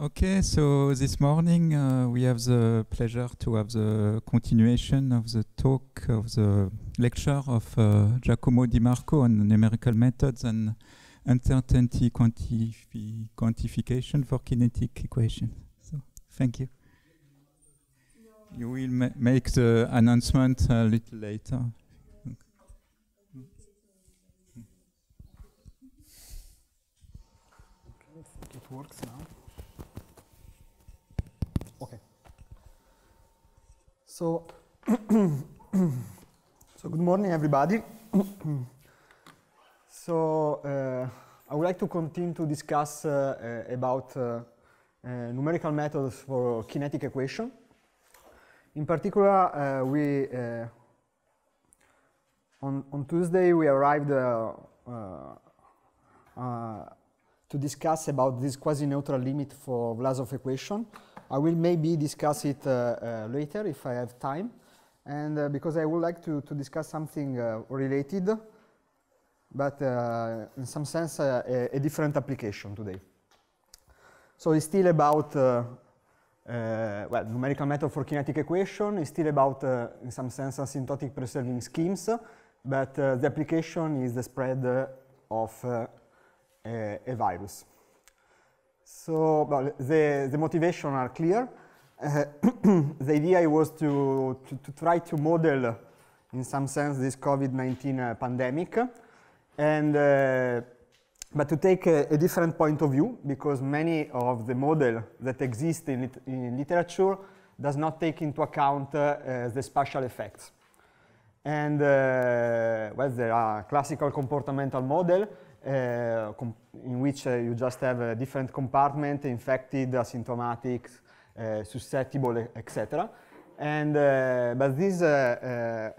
Okay, so this morning uh, we have the pleasure to have the continuation of the talk of the lecture of uh, Giacomo Di Marco on numerical methods and uncertainty quantifi quantification for kinetic equations. So, thank you. You will ma make the announcement a little later. Okay, I think it works now. So, so good morning, everybody. so uh, I would like to continue to discuss uh, uh, about uh, uh, numerical methods for kinetic equation. In particular, uh, we on on Tuesday we arrived to discuss about this quasi-neutral limit for Vlasov equation, I will maybe discuss it uh, uh, later if I have time. And uh, because I would like to, to discuss something related, but in some sense a, a, different application today. So it's still about uh, well, numerical method for kinetic equation is still about, uh, in some sense, asymptotic preserving schemes, but uh, the application is the spread of a, a, virus. So well, the, the motivation are clear. Uh, the idea was to, to, to, try to model, in some sense, this COVID-19 uh, pandemic, and uh, but to take a, a, different point of view, because many of the model that exist in, lit in literature does not take into account uh, the spatial effects. And, uh, well, there are classical comportamental model, Eh, in which eh, you just have a eh, different compartment, infected, asymptomatic, susceptible, etc. And, but this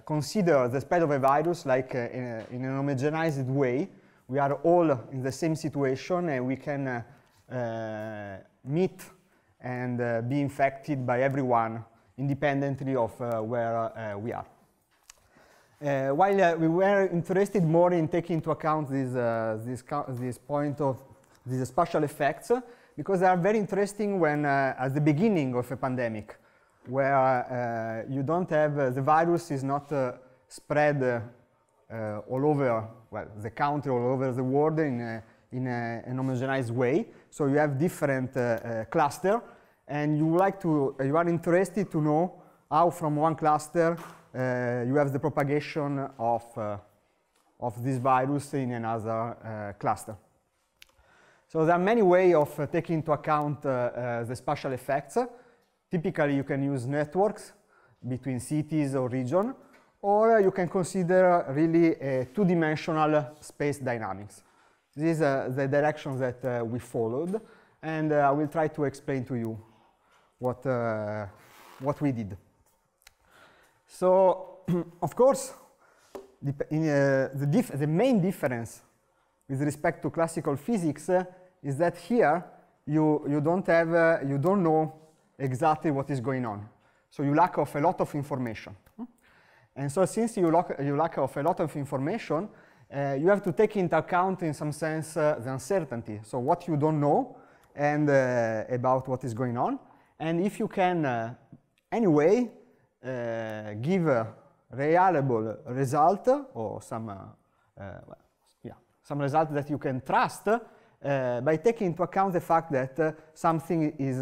consider the spread of a virus like in, a, in, an homogenized way. We are all in the same situation and we can meet and be infected by everyone independently of where we are. Uh, while uh, we were interested more in taking into account this, uh, this, this, point of these spatial effects, because they are very interesting when uh, at the beginning of a pandemic, where uh, you don't have, the virus is not spread all over, well, the country, all over the world in, a, in a, an homogenized way. So you have different cluster, and you, like to, you are interested to know how from one cluster uh, you have the propagation of, uh, of this virus in another uh, cluster. So there are many ways of taking into account the spatial effects. Typically, you can use networks between cities or region, or you can consider really a two-dimensional space dynamics. These are the directions that uh, we followed, and uh, I will try to explain to you what, uh, what we did. So, of course, the, uh, the, the, main difference with respect to classical physics uh, is that here you, you don't have, uh, you don't know exactly what is going on. So you lack of a lot of information. Hmm? And so since you lack, you lack of a lot of information, uh, you have to take into account, in some sense, uh, the uncertainty. So what you don't know and uh, about what is going on. And if you can, anyway, uh, give a reliable result or some, uh, yeah, some result that you can trust eh, by taking into account the fact that something is,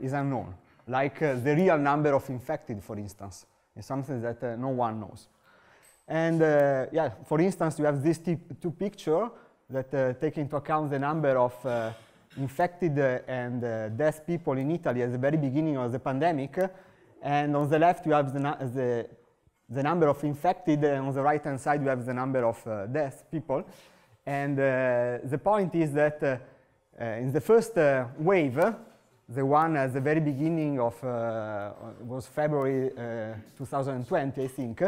is unknown, like the real number of infected, for instance. something that no one knows. And yeah, for instance, you have these two pictures that take into account the number of infected and death people in Italy at the very beginning of the pandemic and on the left, you have the, the, the number of infected, and on the right-hand side, you have the number of uh, death people. And uh, the point is that uh, uh in the first uh, wave, the one at the very beginning of, uh, was February 2020, I think,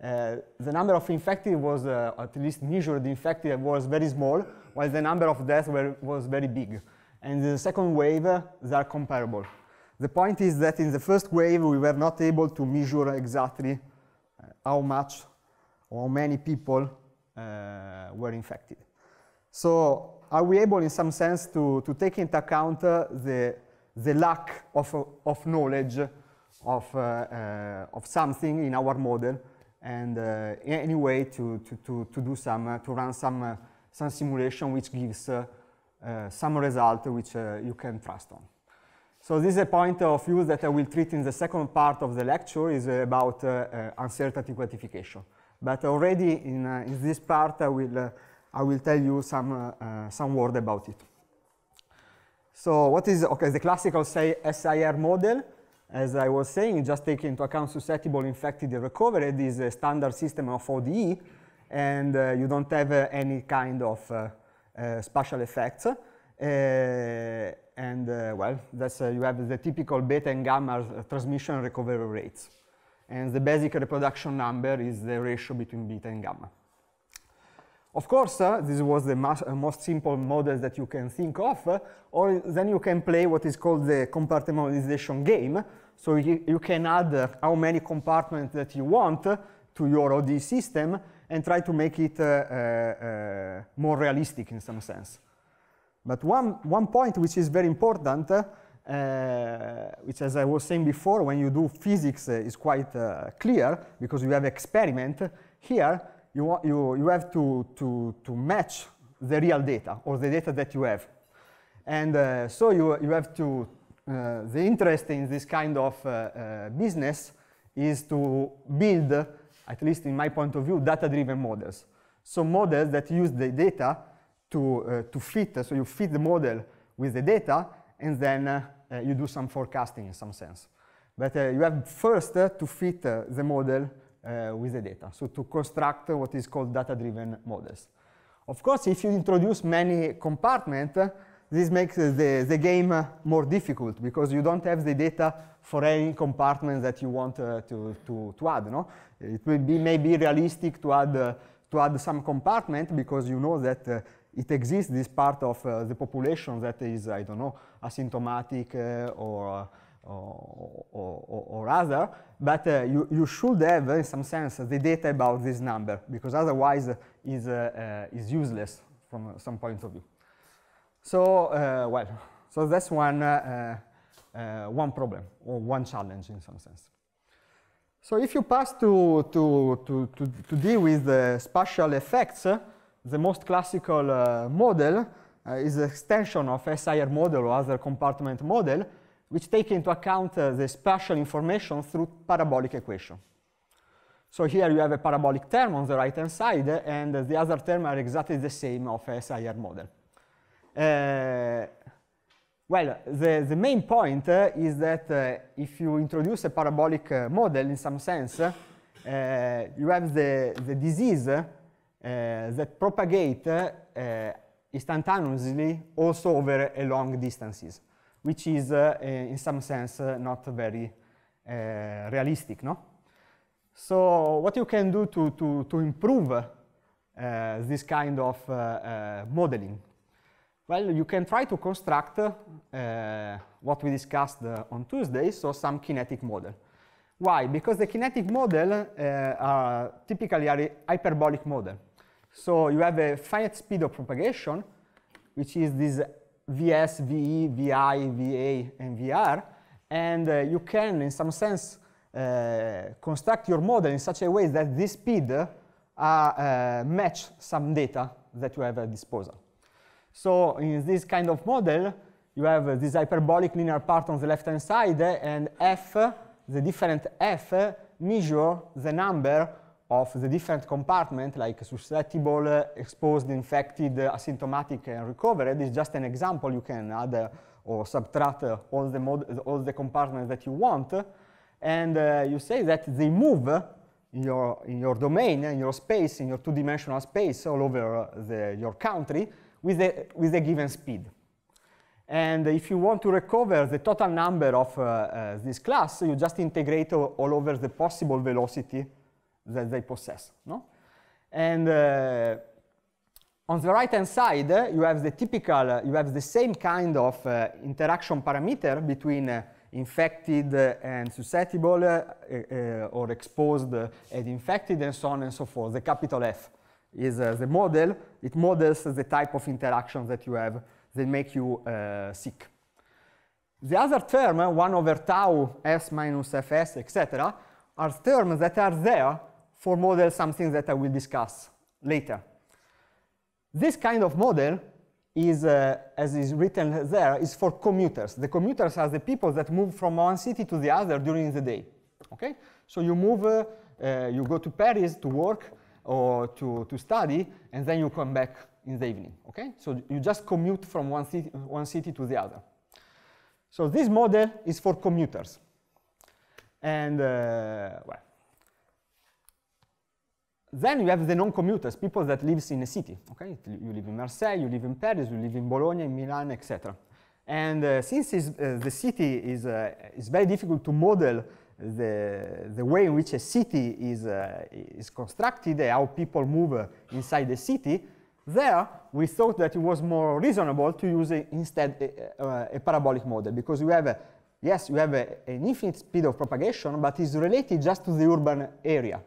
the number of infected was, at least measured infected, was very small, while the number of deaths was very big. And the second wave, they are comparable. The point is that in the first wave, we were not able to measure exactly uh, how much or how many people uh, were infected. So are we able, in some sense, to, to take into account uh, the, the lack of, uh, of knowledge of, uh, uh, of something in our model and any way to, to, to, to, do some, to run some, some simulation which gives some result which you can trust on. So this is a point of view that I will treat in the second part of the lecture is about uh, uh, uncertainty quantification. But already in, uh, in this part, I will, I will tell you some, some word about it. So what is, okay, the classical say SIR model, as I was saying, just taking into account susceptible infected and recovered is a standard system of ODE, and uh, you don't have uh, any kind of uh, spatial effects and uh, well, that's, uh, you have the typical beta and gamma transmission recovery rates. And the basic reproduction number is the ratio between beta and gamma. Of course, uh, this was the uh, most simple model that you can think of, uh, or then you can play what is called the compartmentalization game. So you, you can add uh, how many compartments that you want to your OD system and try to make it more realistic in some sense. But one, one point which is very important, uh, which as I was saying before, when you do physics uh, is quite uh, clear because you have experiment. Here, you, you, you have to, to, to match the real data or the data that you have. And uh, so you, you have to, uh, the interest in this kind of uh, business is to build, at least in my point of view, data-driven models. So models that use the data to, uh, to fit, so you fit the model with the data, and then uh, you do some forecasting in some sense. But uh, you have first to fit the model with the data, so to construct what is called data-driven models. Of course, if you introduce many compartments, this makes the, the game more difficult because you don't have the data for any compartment that you want uh, to, to, to add. No? It will be maybe realistic to add, uh, to add some compartment because you know that uh, it exists this part of uh, the population that is, I don't know, asymptomatic uh, or, uh, or, or, or, other, but uh, you, you should have, uh, in some sense, the data about this number, because otherwise uh, is, is useless from some point of view. So, well, so that's one, one problem, or one challenge in some sense. So if you pass to, to, to, to, to deal with the spatial effects, the most classical uh, model uh, is an extension of SIR model or other compartment model, which take into account uh, the spatial information through parabolic equation. So here you have a parabolic term on the right-hand side, and the other term are exactly the same of SIR model. Uh, well, the, the main point uh, is that uh, if you introduce a parabolic model in some sense, you have the, the disease Eh, that propagate eh, instantaneously also over a long distances, which is eh, in some sense not very realistic, no? So what you can do to, to, to improve this kind of modeling, well, you can try to construct uh, what we discussed uh, on Tuesday, so some kinetic model. Why? Because the kinetic model uh, are typically hyperbolic model. So you have a finite speed of propagation, which is this Vs, Ve, Vi, Va, and Vr. And uh, you can, in some sense, uh, construct your model in such a way that this speed uh, uh match some data that you have at disposal. So in this kind of model, you have uh, this hyperbolic linear part on the left-hand side, uh, and f, the different f, measure the number of the different compartment, like susceptible, uh, exposed, infected, uh, asymptomatic, and recovered, is just an example. You can add uh, or subtract uh, all, the all the compartments that you want, and uh, you say that they move in your, in your domain, in your space, in your two-dimensional space, all over the, your country, with a, with a given speed. And if you want to recover the total number of uh, uh, this class, you just integrate all over the possible velocity that they possess. No? And uh, on the right-hand side, uh, you have the typical, uh, you have the same kind of uh, interaction parameter between uh, infected and susceptible uh, or exposed and infected and so on and so forth. The capital F is the model. It models the type of interaction that you have that make you sick. The other term, 1 over tau, s minus fs, etc., are terms that are there for models, something that I will discuss later. This kind of model is, uh, as is written there, is for commuters. The commuters are the people that move from one city to the other during the day. Okay, so you move, uh, uh, you go to Paris to work or to, to study, and then you come back in the evening. Okay, so you just commute from one city, one city to the other. So this model is for commuters, and uh, well, then you have the non-commuters, people that lives in a city. Okay, you live in Marseille, you live in Paris, you live in Bologna, in Milan, etc. And uh, since uh, the city is uh, it's very difficult to model the, the way in which a city is, uh, is constructed, how people move uh, inside the city, there we thought that it was more reasonable to use instead a, a, parabolic model because you have, a, yes, you have an infinite speed of propagation, but it's related just to the urban area.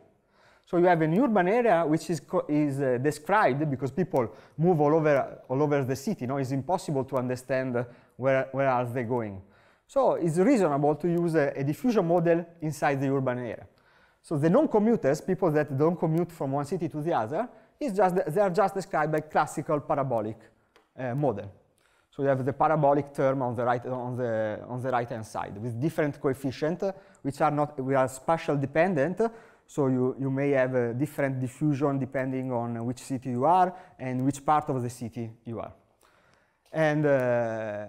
So you have an urban area which is, is uh, described because people move all over, all over the city. You know? It's impossible to understand where, where are they going. So it's reasonable to use a, a diffusion model inside the urban area. So the non-commuters, people that don't commute from one city to the other, is just, they are just described by classical parabolic uh, model. So you have the parabolic term on the right on the on the right hand side with different coefficients, which are not we are spatial dependent, so you, you may have a different diffusion depending on which city you are and which part of the city you are. And uh,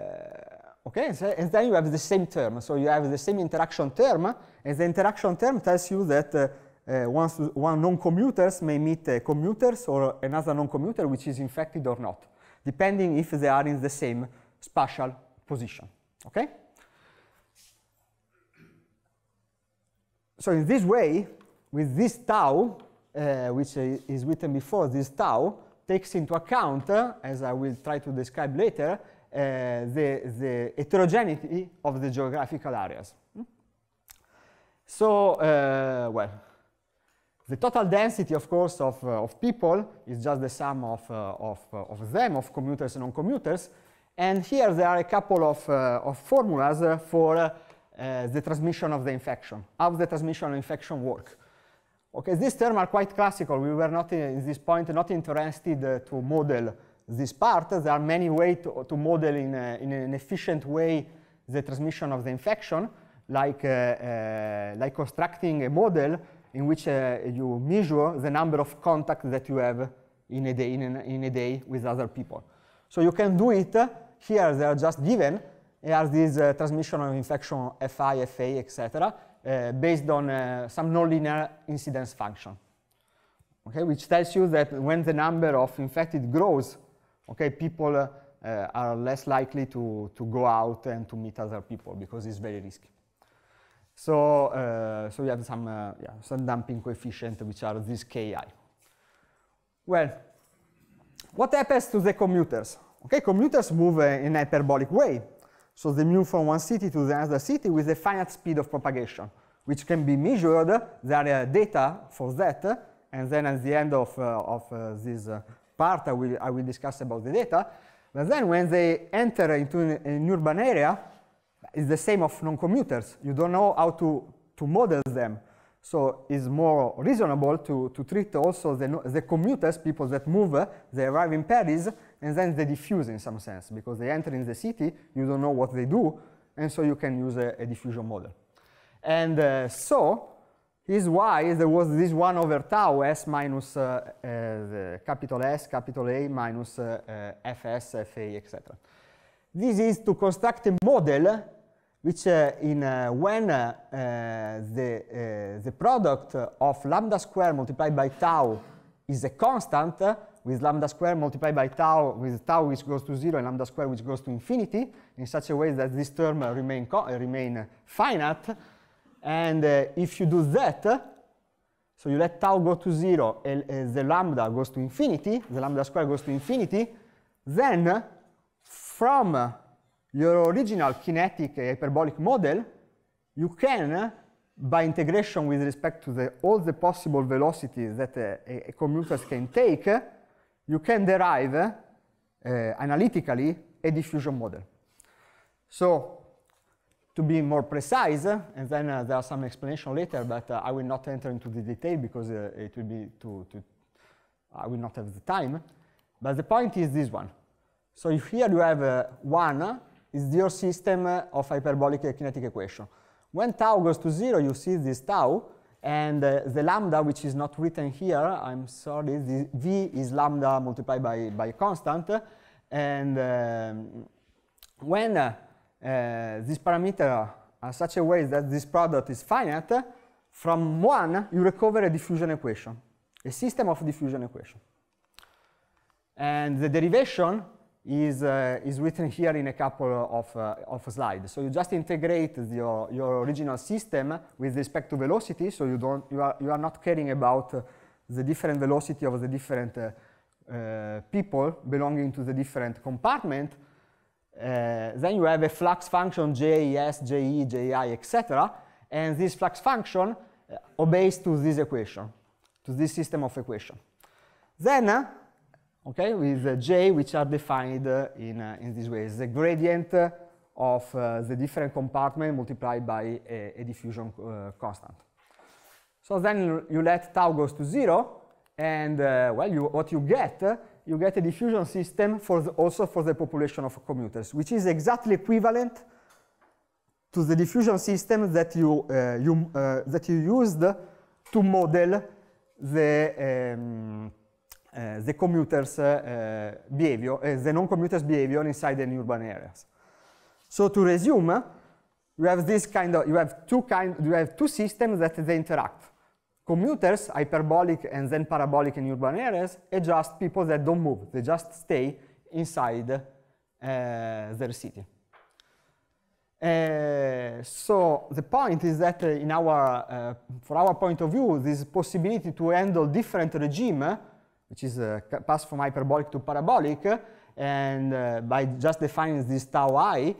okay, so, and then you have the same term. So you have the same interaction term, and the interaction term tells you that uh, uh one, one non-commuters may meet uh, commuters or another non-commuter which is infected or not, depending if they are in the same spatial position. Okay? So in this way, with this tau, uh, which is written before, this tau takes into account, uh, as I will try to describe later, uh, the, the heterogeneity of the geographical areas. Hmm? So, uh, well, the total density, of course, of, uh, of people is just the sum of, uh, of, uh, of, them, of commuters and non-commuters. And here there are a couple of, of formulas for the transmission of the infection, how the transmission of infection work. Okay, these terms are quite classical. We were not, in this point, not interested uh, to model this part. There are many ways to, to, model in, a, in, an efficient way the transmission of the infection, like, uh, uh, like constructing a model in which uh, you measure the number of contacts that you have in a, day, in, an, in a day with other people. So you can do it. Here they are just given. Here are these uh, transmission of infection, FI, FA, etc. Uh, based on uh, some nonlinear incidence function, okay, which tells you that when the number of infected grows, okay, people uh, are less likely to, to go out and to meet other people because it's very risky. So, uh, so we have some, uh, yeah, some damping coefficient, which are these ki. Well, what happens to the commuters? Okay, commuters move uh, in hyperbolic way. So they move from one city to the other city with a finite speed of propagation, which can be measured. There are data for that. And then at the end of, uh, of uh, this uh, part, I will, I will discuss about the data. But then when they enter into an, an urban area, it's the same of non-commuters. You don't know how to, to model them. So it's more reasonable to, to treat also the, the commuters, people that move, uh, they arrive in Paris, and then they diffuse in some sense because they enter in the city, you don't know what they do, and so you can use a, a diffusion model. And uh, so is why there was this 1 over tau s minus uh, uh, the capital S, capital A minus uh, uh, fs, fa, etc. This is to construct a model which uh, in when the, the product of lambda square multiplied by tau is a constant, with lambda square multiplied by tau, with tau which goes to 0 and lambda square which goes to infinity, in such a way that this term remain, uh, remain finite. And uh, if you do that, so you let tau go to 0, and uh, the lambda goes to infinity, the lambda square goes to infinity, then from your original kinetic uh, hyperbolic model, you can uh, by integration with respect to the, all the possible velocities that uh, a, commuter can take, you can derive uh, analytically a diffusion model. So to be more precise, eh, and then uh, there are some explanation later, but uh, I will not enter into the detail because uh, it will be too, too, I will not have the time. But the point is this one. So if here you have one, is your system of hyperbolic kinetic equation. When tau goes to zero, you see this tau, and uh, the lambda, which is not written here, I'm sorry, the v is lambda multiplied by, by a constant. And um, when uh, uh, this parameter are such a way that this product is finite, from one, you recover a diffusion equation, a system of diffusion equation. And the derivation is, uh, is written here in a couple of, uh, of slides. So you just integrate your, your original system with respect to velocity, so you, don't, you, are, you are not caring about uh, the different velocity of the different uh, uh, people belonging to the different compartment. then you have a flux function J, S, J, E, J, I, etc. And this flux function obeys to this equation, to this system of equation. Then okay, with j which are defined uh, in, uh, in this way. It's the gradient of uh, the different compartment multiplied by a, a diffusion constant. So then you let tau goes to zero, and well, you, what you get you get a diffusion system for the, also for the population of commuters, which is exactly equivalent to the diffusion system that you, uh, you uh, that you used to model the, um, Eh, the commuters eh, behavior, eh, the non-commuters behavior inside the urban areas. So to resume, you have this kind of, you have two kind, you have two systems that they interact. Commuters, hyperbolic and then parabolic in urban areas, are just people that don't move. They just stay inside uh, their city. Uh, so the point is that in our, uh, for our point of view, this possibility to handle different regime which is uh, a pass from hyperbolic to parabolic, and uh, by just defining this tau i,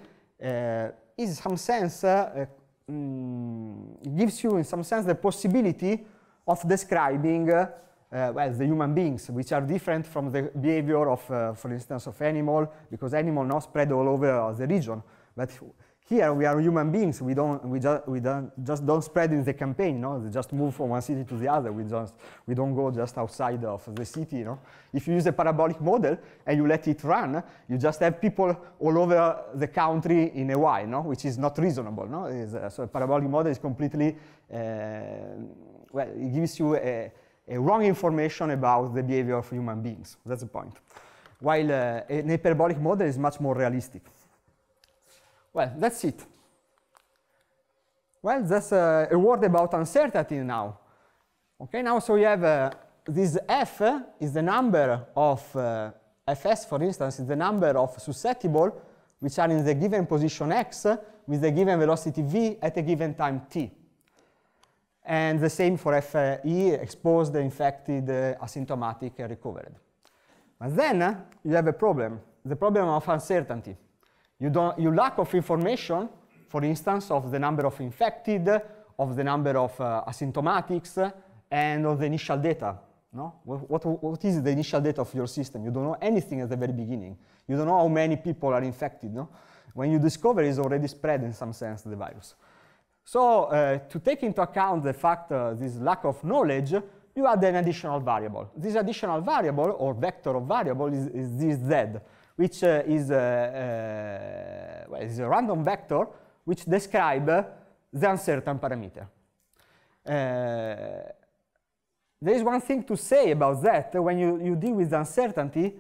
uh, is some sense, uh, mm, gives you in some sense the possibility of describing uh, well, the human beings, which are different from the behavior of, for instance, of animal, because animal not spread all over the region. But here we are human beings. We don't we just we don't just don't spread in the campaign. No, they just move from one city to the other. We just we don't go just outside of the city. No, if you use a parabolic model and you let it run, you just have people all over the country in a while. No, which is not reasonable. No, uh, so a parabolic model is completely uh, well. It gives you a, a wrong information about the behavior of human beings. That's the point. While uh, an hyperbolic model is much more realistic. Well, that's it. Well, that's a, a word about uncertainty now. Okay, now so you have uh, this f is the number of uh, fs, for instance, is the number of susceptible which are in the given position x with the given velocity v at a given time t. And the same for FE, exposed, infected, uh, asymptomatic, recovered. But then uh, you have a problem, the problem of uncertainty. You, don't, you lack of information, for instance, of the number of infected, of the number of uh, asymptomatics, and of the initial data. No? What, what, what is the initial data of your system? You don't know anything at the very beginning. You don't know how many people are infected. No? When you discover, it's already spread in some sense, the virus. So uh, to take into account the fact, uh, this lack of knowledge, you add an additional variable. This additional variable, or vector of variable, is, is this Z which uh, is, uh, uh, well, is a random vector which describes the uncertain parameter. there is one thing to say about that. When you, you deal with uncertainty,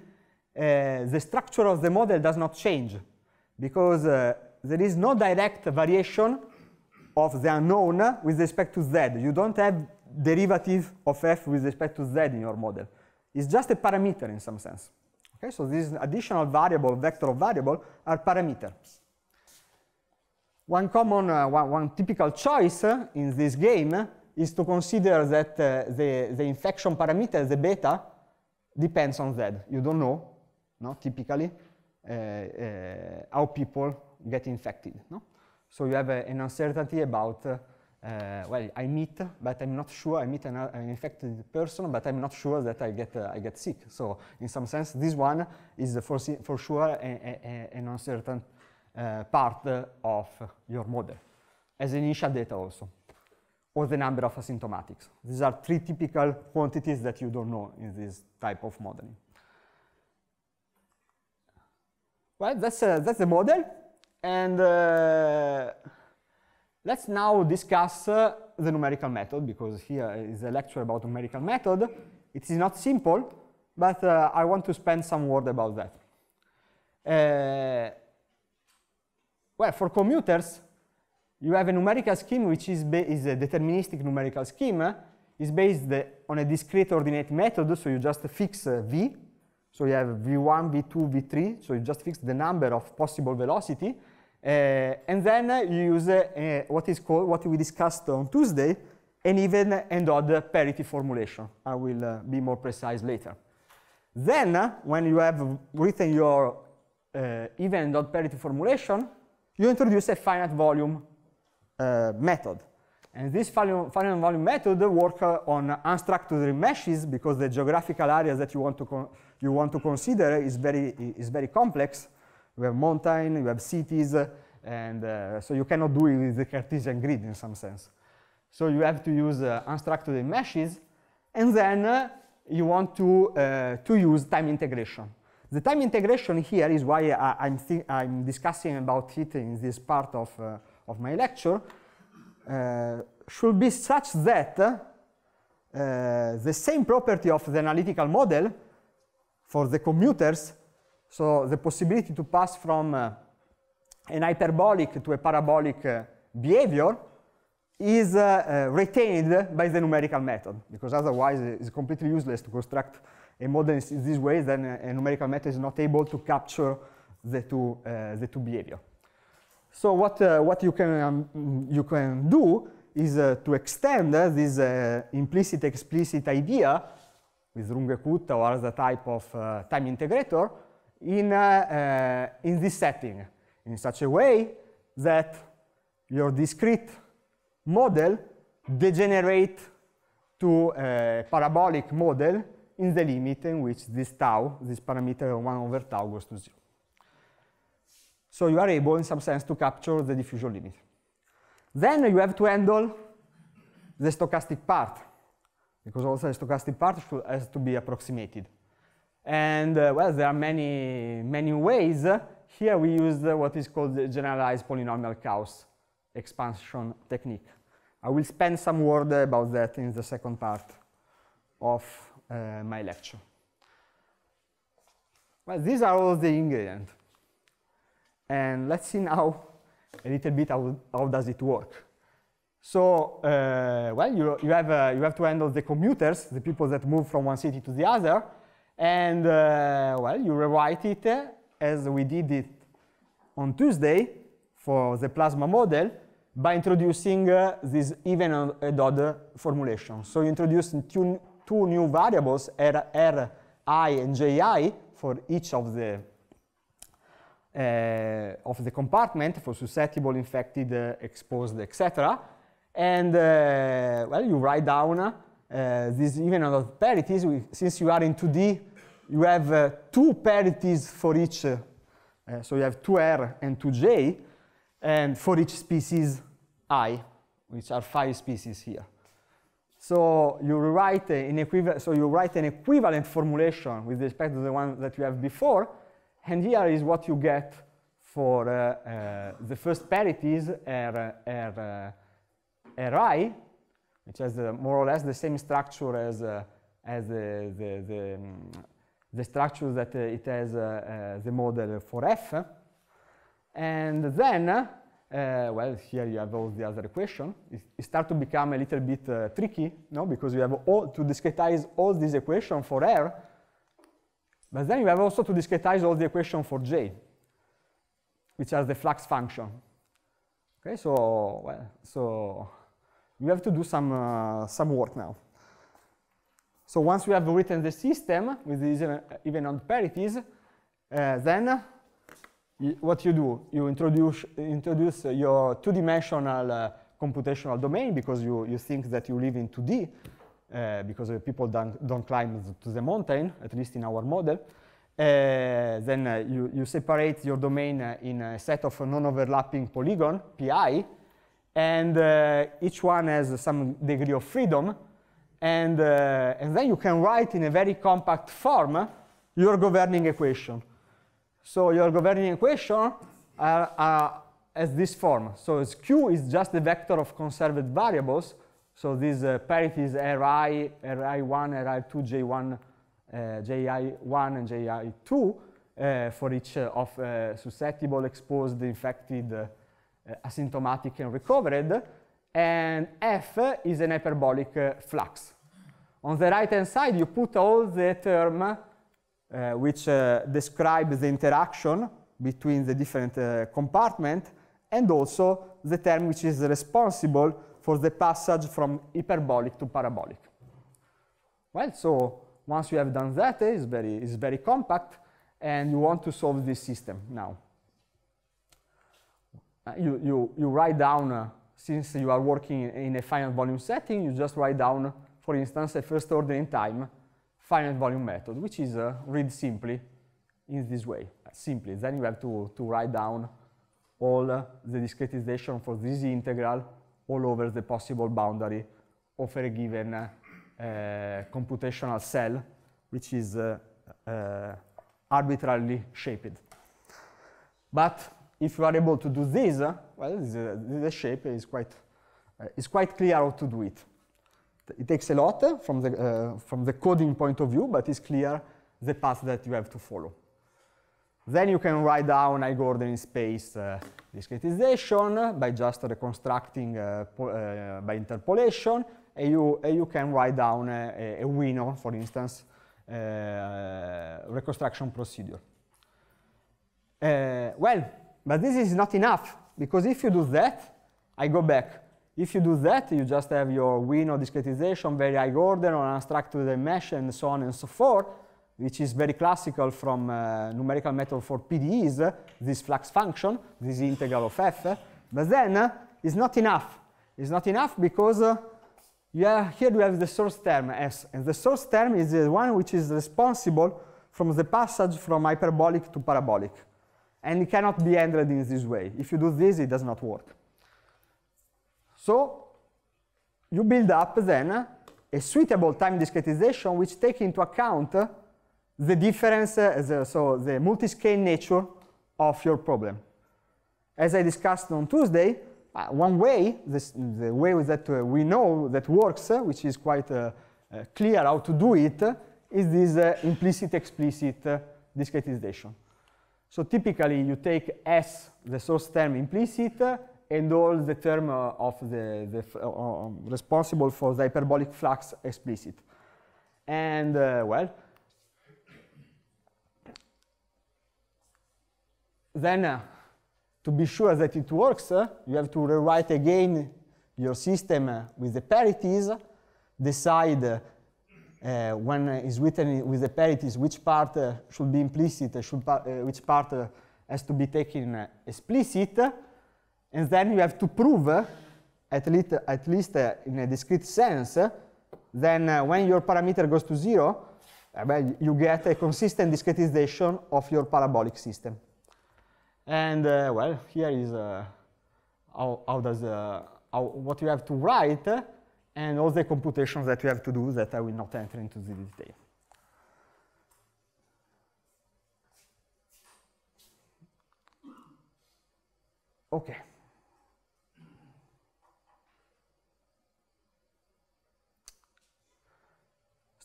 the structure of the model does not change because there is no direct variation of the unknown with respect to z. You don't have derivative of f with respect to z in your model. It's just a parameter in some sense. Okay, so these additional variable, vector of variable, are parameters. One common, uh, one, one, typical choice uh, in this game is to consider that uh, the, the infection parameter, the beta, depends on Z. You don't know, no, typically, uh, uh, how people get infected. No? So you have uh, an uncertainty about uh, well, I meet, but I'm not sure I meet an, uh, an infected person, but I'm not sure that I get, uh, I get sick. So in some sense, this one is for, for sure a, a, an uncertain uh, part of your model, as initial data also, or the number of asymptomatics. These are three typical quantities that you don't know in this type of modeling. Well, that's, uh, that's the model, and uh, Let's now discuss uh, the numerical method, because here is a lecture about numerical method. It is not simple, but uh, I want to spend some word about that. Uh, well, for commuters, you have a numerical scheme which is, is a deterministic numerical scheme. Uh, is based on a discrete ordinate method, so you just fix uh, v. So you have v1, v2, v3, so you just fix the number of possible velocity. Uh, and then you use uh, what is called, what we discussed on Tuesday, an even and odd parity formulation. I will uh, be more precise later. Then, when you have written your even and odd parity formulation, you introduce a finite volume method. And this finite volume method work uh, on unstructured meshes because the geographical areas that you want to you want to consider is very is very complex. You have mountain, you have cities, and uh, so you cannot do it with the Cartesian grid in some sense. So you have to use uh, unstructured meshes, and then uh, you want to, uh, to use time integration. The time integration here is why I, am I'm, I'm discussing about it in this part of, uh, of my lecture, uh, should be such that the same property of the analytical model for the commuters so the possibility to pass from uh, an hyperbolic to a parabolic uh, behavior is uh, uh, retained by the numerical method, because otherwise it's completely useless to construct a model in this way, then a numerical method is not able to capture the two, uh, the two behavior. So what, what you, can, um, you can do is to extend this implicit-explicit idea with Runge-Kutta or other type of time integrator in, uh, uh, in this setting in such a way that your discrete model degenerate to a parabolic model in the limit in which this tau, this parameter of 1 over tau goes to 0. So you are able, in some sense, to capture the diffusion limit. Then you have to handle the stochastic part, because also the stochastic part has to be approximated. And uh, well, there are many, many ways. Here we use what is called the generalized polynomial Gauss expansion technique. I will spend some word about that in the second part of uh, my lecture. Well, these are all the ingredients. And let's see now a little bit how, how does it work. So, uh, well, you, you, have, uh, you have to handle the commuters, the people that move from one city to the other, and uh, well, you rewrite it uh, as we did it on Tuesday for the plasma model by introducing uh, this even and odd formulation. So you introduce two, two new variables, R, R, I and JI, for each of the uh, of the compartment for susceptible, infected, uh, exposed, etc. And uh, well, you write down uh, these even odd of parities. We, since you are in 2D, you have uh, two parities for each, uh, uh, so you have 2R and 2J, and for each species I, which are five species here. So you write an equivalent, so you write an equivalent formulation with respect to the one that you have before, and here is what you get for uh, uh, the first parities R, R, uh, Ri, which has more or less the same structure as, uh, as the, the, the um, the structure that uh, it has uh, uh, the model for f. And then uh, well, here you have all the other equation. It, it starts to become a little bit uh, tricky, no? Because you have all to discretize all these equation for R, but then you have also to discretize all the equation for J, which has the flux function. Okay, so well, so you have to do some uh, some work now. So once we have written the system with these even odd parities, uh, then what you do? You introduce, introduce your two-dimensional uh, computational domain because you, you think that you live in 2D uh, because uh, people don't, don't climb to the mountain, at least in our model. Uh, then uh, you, you separate your domain in a set of non-overlapping polygon, PI, and each one has some degree of freedom and, uh, and then you can write in a very compact form your governing equation. So your governing equation are, are as this form. So as Q is just the vector of conserved variables, so these uh, parities Ri, Ri1, Ri2, J1, uh, Ji1, and Ji2 uh, for each uh, of uh, susceptible, exposed, infected, uh, asymptomatic, and recovered and F is an hyperbolic uh, flux. On the right-hand side, you put all the terms uh, which uh, describe the interaction between the different uh, compartments and also the term which is responsible for the passage from hyperbolic to parabolic. Well, so once you have done that, it's very, it's very compact, and you want to solve this system now. Uh, you, you, you write down uh, since you are working in a finite volume setting, you just write down, for instance, a first order in time finite volume method, which is uh, read simply in this way, simply. Then you have to, to write down all uh, the discretization for this integral all over the possible boundary of a given uh, uh computational cell, which is uh, uh, arbitrarily shaped. But if you are able to do this, eh, well, the, uh, the shape is quite, uh, is quite clear how to do it. It takes a lot eh, from the, uh, from the coding point of view, but it's clear the path that you have to follow. Then you can write down a order in space uh, discretization by just reconstructing uh, uh, by interpolation, and you, and you can write down a, a winner, for instance, uh, reconstruction procedure. Uh, well, but this is not enough, because if you do that, I go back. If you do that, you just have your win or discretization, very high order, or unstructured mesh, and so on and so forth, which is very classical from uh, numerical method for PDEs, uh, this flux function, this integral of f. Uh, but then uh, it's not enough. It's not enough because yeah, uh, here we have the source term S, and the source term is the one which is responsible from the passage from hyperbolic to parabolic and it cannot be handled in this way. If you do this, it does not work. So you build up then a suitable time discretization which takes into account the difference, uh, the, so the multiscale nature of your problem. As I discussed on Tuesday, uh, one way, this, the way that uh, we know that works, uh, which is quite uh, uh, clear how to do it, is this implicit-explicit discretization. So typically you take S, the source term implicit, and all the term uh, of the, the uh, uh um, responsible for the hyperbolic flux explicit. And uh, well, then uh, to be sure that it works, uh, you have to rewrite again your system with the parities, decide uh, when it's written with the parities, which part uh, should be implicit, uh, should par uh, which part has to be taken explicit. And then you have to prove, at, least, at least in a discrete sense, then when your parameter goes to zero, well, you get a consistent discretization of your parabolic system. And well, here is how, how does how, what you have to write and all the computations that we have to do that I will not enter into the detail. Okay.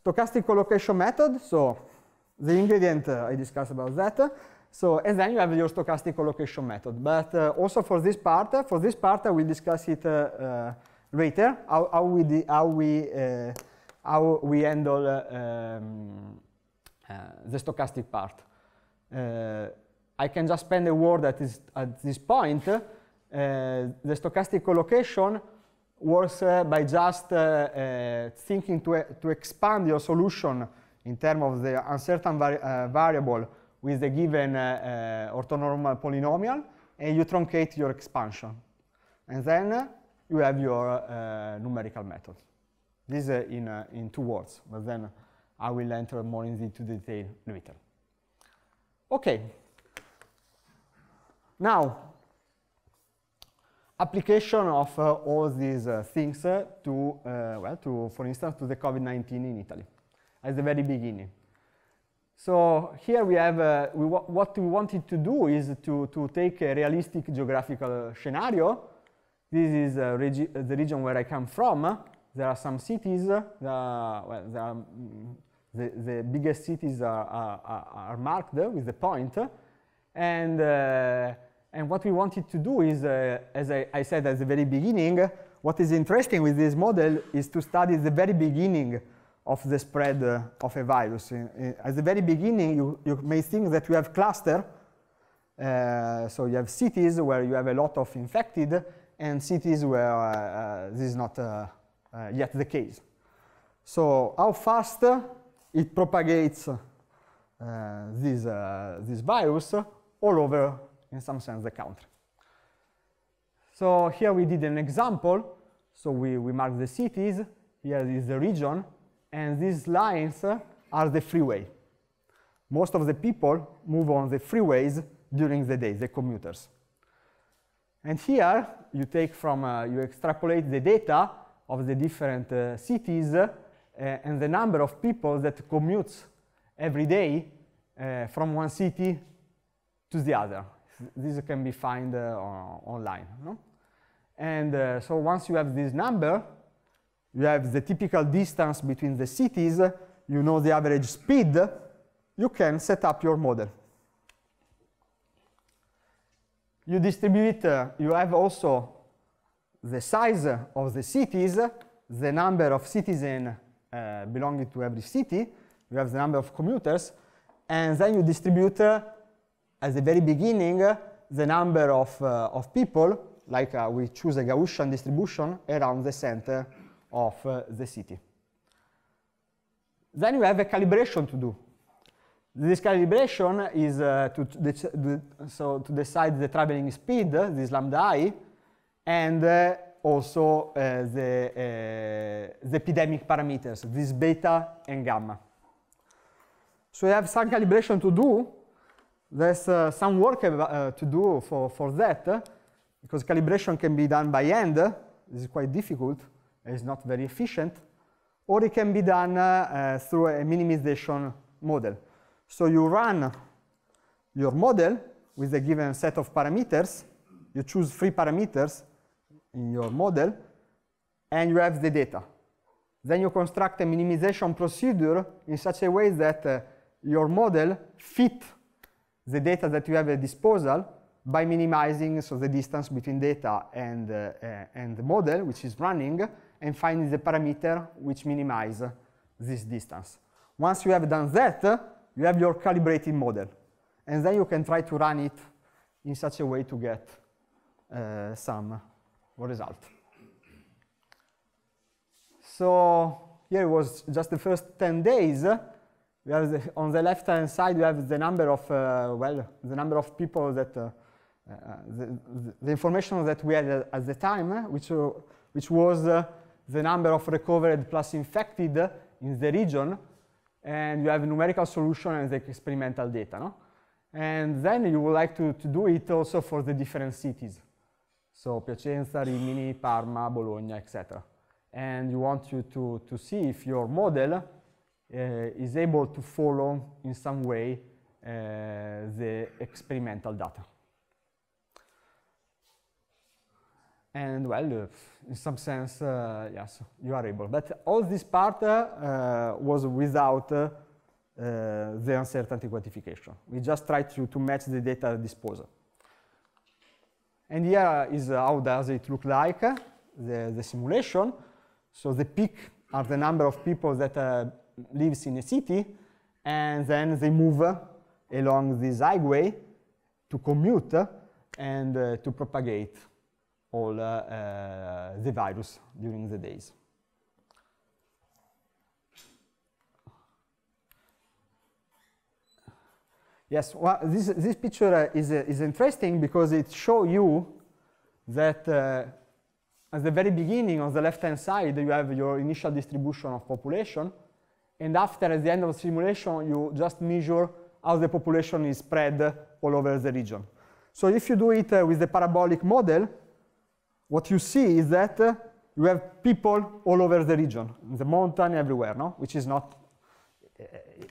Stochastic collocation method, so the ingredient uh, I discussed about that. So, and then you have your stochastic collocation method. But uh, also for this part, uh, for this part, I uh, will discuss it uh, uh, later eh? how, how we how we uh, how we handle uh, um, uh, the stochastic part. Uh, I can just spend a word at this at this point. the stochastic collocation works by just thinking to to expand your solution in terms of the uncertain vari variable with the given orthonormal polynomial, and you truncate your expansion. And then you have your uh, numerical methods. This uh, in, uh, in two words, but then I will enter more into detail later. Okay. Now, application of uh, all these uh, things uh, to, well, to, for instance, to the COVID-19 in Italy, at the very beginning. So here we have, we what we wanted to do is to, to take a realistic geographical scenario this is uh, regi uh, the region where I come from. There are some cities. The, uh, well, the, mm, the, the, biggest cities are, are, are, marked with the point. And, and what we wanted to do is, as I, I said at the very beginning, what is interesting with this model is to study the very beginning of the spread uh, of a virus. In, in, at the very beginning, you, you may think that you have cluster. Uh, so you have cities where you have a lot of infected, and cities where uh, uh, this is not uh, yet the case. So how fast it propagates this, this virus all over, in some sense, the country. So here we did an example. So we, we marked the cities, here is the region, and these lines are the freeway. Most of the people move on the freeways during the day, the commuters. And here you take from, uh, you extrapolate the data of the different uh, cities uh, and the number of people that commutes every day uh, from one city to the other. This can be found uh, online. No? And uh, so once you have this number, you have the typical distance between the cities, you know the average speed, you can set up your model you distribute, uh, you have also the size of the cities, the number of citizens uh, belonging to every city, you have the number of commuters, and then you distribute uh, at the very beginning uh, the number of, uh, of people, like uh, we choose a Gaussian distribution around the center of the city. Then you have a calibration to do this calibration is uh, to, so to decide the traveling speed, uh, this lambda i, and uh, also uh, the, uh, the epidemic parameters, this beta and gamma. So we have some calibration to do. There's uh, some work to do for, for that, because calibration can be done by hand. This is quite difficult. It's not very efficient. Or it can be done through a minimization model. So you run your model with a given set of parameters. You choose three parameters in your model, and you have the data. Then you construct a minimization procedure in such a way that uh, your model fit the data that you have at disposal by minimizing so the distance between data and, uh, uh, and the model which is running and find the parameter which minimizes this distance. Once you have done that, you have your calibrated model. And then you can try to run it in such a way to get uh, some result. So here was just the first 10 days. We have the, on the left-hand side, we have the number of, uh, well, the number of people that, uh, uh the, the, information that we had at the time, which, uh, which was uh, the number of recovered plus infected in the region and you have a numerical solution and the experimental data. No? And then you would like to, to do it also for the different cities. So Piacenza, Rimini, Parma, Bologna, etc. And you want you to, to see if your model uh, is able to follow in some way uh, the experimental data. And well, uh, in some sense, uh, yes, you are able. But all this part uh, was without the uncertainty quantification. We just tried to, to match the data disposal. And here is how does it look like, the, the simulation. So the peak are the number of people that uh, lives in a city, and then they move along this highway to commute uh, and to propagate all uh, uh, the virus during the days. Yes, well, this, this picture uh, is, is interesting because it shows you that at the very beginning on the left-hand side, you have your initial distribution of population. And after, at the end of the simulation, you just measure how the population is spread all over the region. So if you do it uh, with the parabolic model, what you see is that uh, you have people all over the region, the mountain everywhere, no? which is not, uh,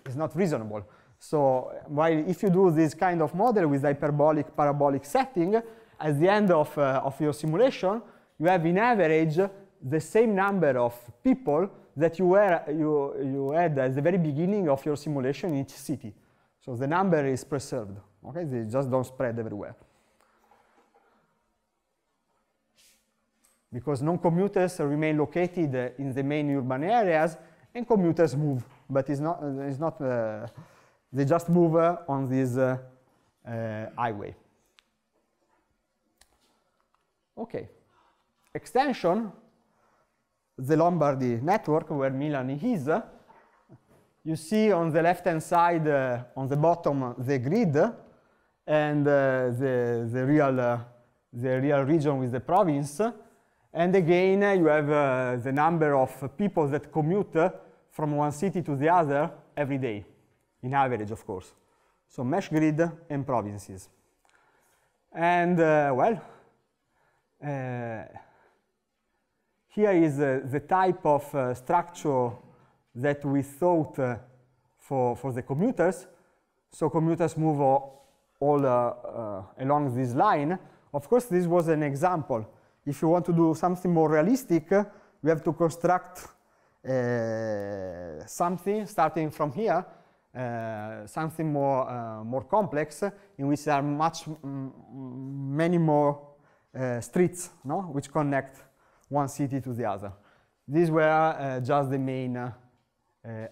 is not reasonable. So while if you do this kind of model with hyperbolic parabolic setting, at the end of, uh, of your simulation, you have in average the same number of people that you, were, you, you had at the very beginning of your simulation in each city. So the number is preserved, okay? They just don't spread everywhere. because non-commuters remain located uh, in the main urban areas and commuters move, but it's not, uh, it's not uh, they just move uh, on this highway. Okay, extension, the Lombardy network where Milan is, you see on the left-hand side, uh, on the bottom, the grid and uh, the, the, real, uh, the real region with the province. And again, uh, you have uh, the number of people that commute uh, from one city to the other every day, in average, of course. So mesh grid and provinces. And, well, here is uh, the type of uh, structure that we thought uh, for, for the commuters. So commuters move all, all along this line. Of course, this was an example. If you want to do something more realistic, we have to construct uh, something starting from here, uh, something more, uh, more complex, in which there are much, many more uh, streets no? which connect one city to the other. These were uh, just the main uh,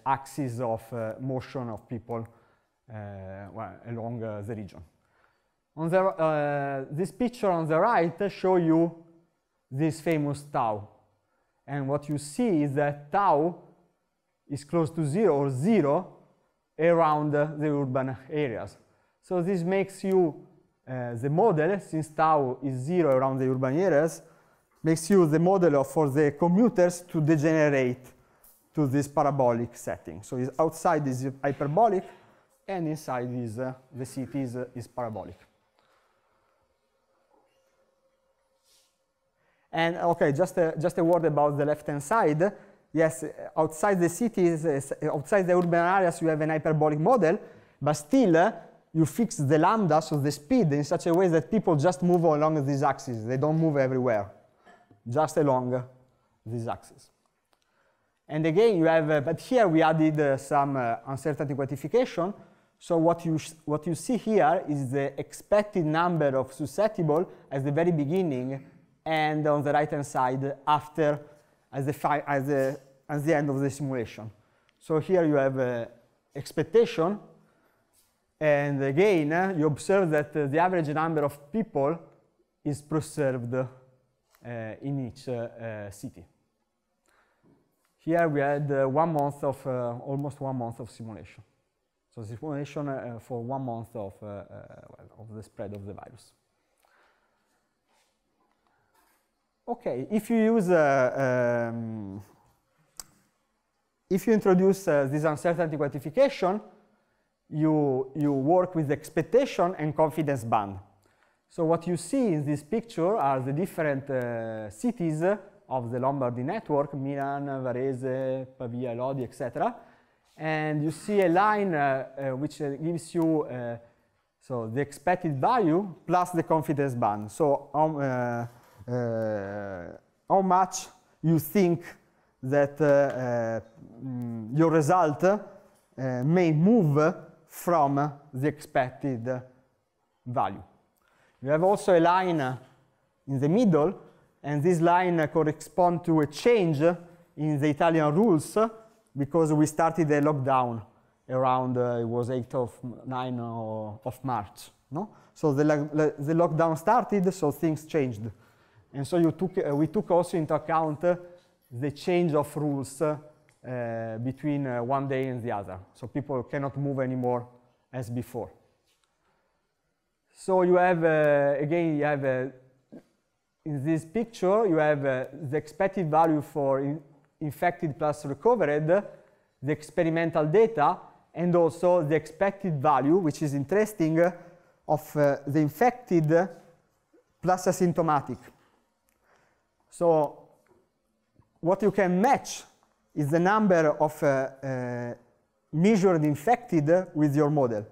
axes of motion of people well, along the region. On the, this picture on the right shows you this famous tau. And what you see is that tau is close to zero or zero around the urban areas. So this makes you uh, the model, since tau is zero around the urban areas, makes you the model for the commuters to degenerate to this parabolic setting. So outside is hyperbolic and inside is uh, the city is uh, parabolic. And okay, just a, just a word about the left-hand side. Yes, outside the cities, outside the urban areas, you have an hyperbolic model, but still uh, you fix the lambda, so the speed, in such a way that people just move along these axes. They don't move everywhere, just along these axes. And again, you have, uh, but here we added uh, some uh, uncertainty quantification. So what you, what you see here is the expected number of susceptible at the very beginning and on the right-hand side after as the, as, the, as the end of the simulation. So here you have uh, expectation, and again, uh, you observe that uh, the average number of people is preserved uh, in each uh, uh, city. Here we had one month of, almost one month of simulation. So simulation for one month of, well, of the spread of the virus. Okay, if you use, uh, um, if you introduce uh, this uncertainty quantification, you, you work with expectation and confidence band. So what you see in this picture are the different uh, cities of the Lombardy network, Milan, Varese, Pavia, Lodi, etc. And you see a line uh, uh, which uh, gives you so the expected value plus the confidence band. So um, uh, how much you think that uh, uh, mm, your result may move from the expected value. You have also a line in the middle, and this line corresponds to a change in the Italian rules because we started the lockdown around uh, it was 8th of 9 of March. No, so the, the lockdown started, so things changed. And so took, uh, we took also into account the change of rules uh, between uh, one day and the other. So people cannot move anymore as before. So you have, again, you have in this picture, you have uh, the expected value for in infected plus recovered, the experimental data, and also the expected value, which is interesting, uh, of uh, the infected plus asymptomatic. So what you can match is the number of uh, uh, measured infected with your model,